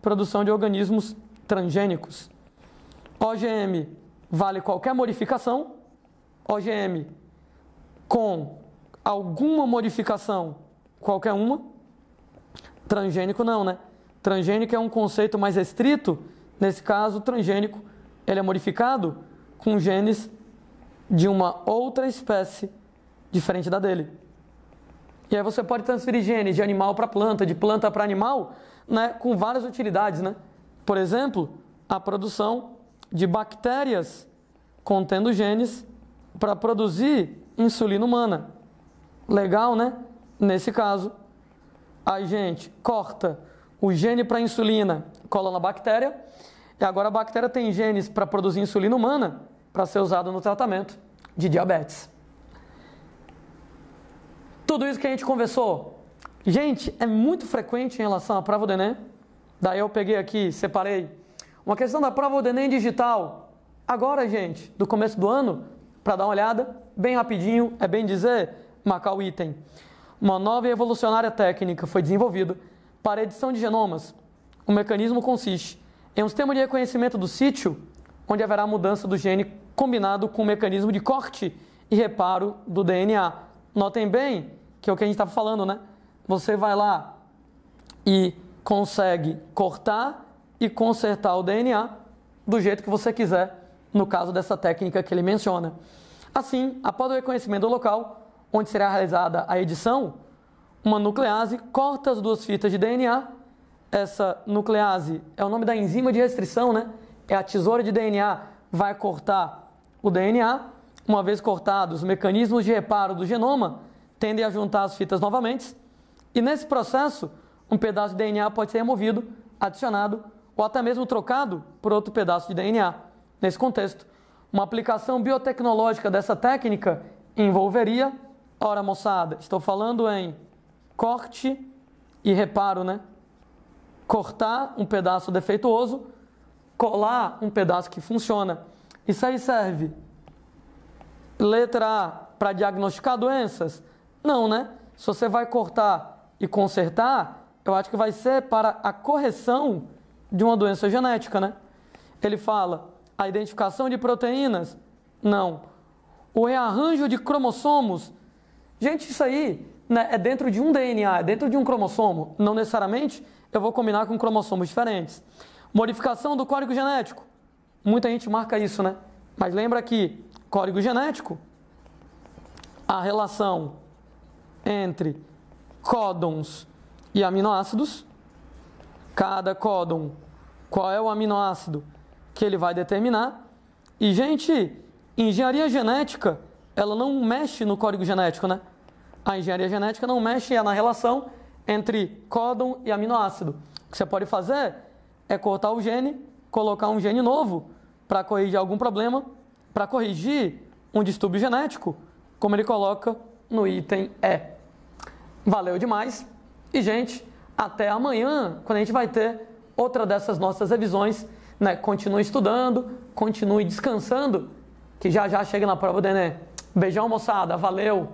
produção de organismos transgênicos. OGM vale qualquer modificação. OGM com alguma modificação, qualquer uma. Transgênico não, né? Transgênico é um conceito mais restrito. Nesse caso, transgênico ele é modificado com genes de uma outra espécie diferente da dele. E aí você pode transferir genes de animal para planta, de planta para animal, né, com várias utilidades, né? Por exemplo, a produção de bactérias contendo genes para produzir insulina humana. Legal, né? Nesse caso, a gente corta o gene para insulina, cola na bactéria, e agora a bactéria tem genes para produzir insulina humana, para ser usado no tratamento de diabetes. Tudo isso que a gente conversou, gente, é muito frequente em relação à prova do Enem. Daí eu peguei aqui, separei uma questão da prova do Enem digital. Agora, gente, do começo do ano, para dar uma olhada, bem rapidinho, é bem dizer, marcar o item. Uma nova e evolucionária técnica foi desenvolvida para edição de genomas. O mecanismo consiste em um sistema de reconhecimento do sítio, onde haverá mudança do gene combinado com o mecanismo de corte e reparo do DNA. Notem bem que é o que a gente estava falando, né? Você vai lá e consegue cortar e consertar o DNA do jeito que você quiser, no caso dessa técnica que ele menciona. Assim, após o reconhecimento do local onde será realizada a edição, uma nuclease corta as duas fitas de DNA. Essa nuclease é o nome da enzima de restrição, né? É a tesoura de DNA, vai cortar o DNA, uma vez cortado, os mecanismos de reparo do genoma, tendem a juntar as fitas novamente, e nesse processo, um pedaço de DNA pode ser removido, adicionado ou até mesmo trocado por outro pedaço de DNA. Nesse contexto, uma aplicação biotecnológica dessa técnica envolveria, ora moçada, estou falando em corte e reparo, né? Cortar um pedaço defeituoso, colar um pedaço que funciona isso aí serve. Letra A para diagnosticar doenças? Não, né? Se você vai cortar e consertar, eu acho que vai ser para a correção de uma doença genética, né? Ele fala a identificação de proteínas? Não. O rearranjo de cromossomos? Gente, isso aí né, é dentro de um DNA, é dentro de um cromossomo. Não necessariamente eu vou combinar com cromossomos diferentes. Modificação do código genético? Muita gente marca isso, né? Mas lembra que código genético, a relação entre códons e aminoácidos, cada códon, qual é o aminoácido que ele vai determinar. E, gente, engenharia genética, ela não mexe no código genético, né? A engenharia genética não mexe na relação entre códon e aminoácido. O que você pode fazer é cortar o gene colocar um gene novo para corrigir algum problema, para corrigir um distúrbio genético, como ele coloca no item E. Valeu demais e, gente, até amanhã, quando a gente vai ter outra dessas nossas revisões. Né? Continue estudando, continue descansando, que já já chega na prova do Enem. Beijão, moçada, valeu!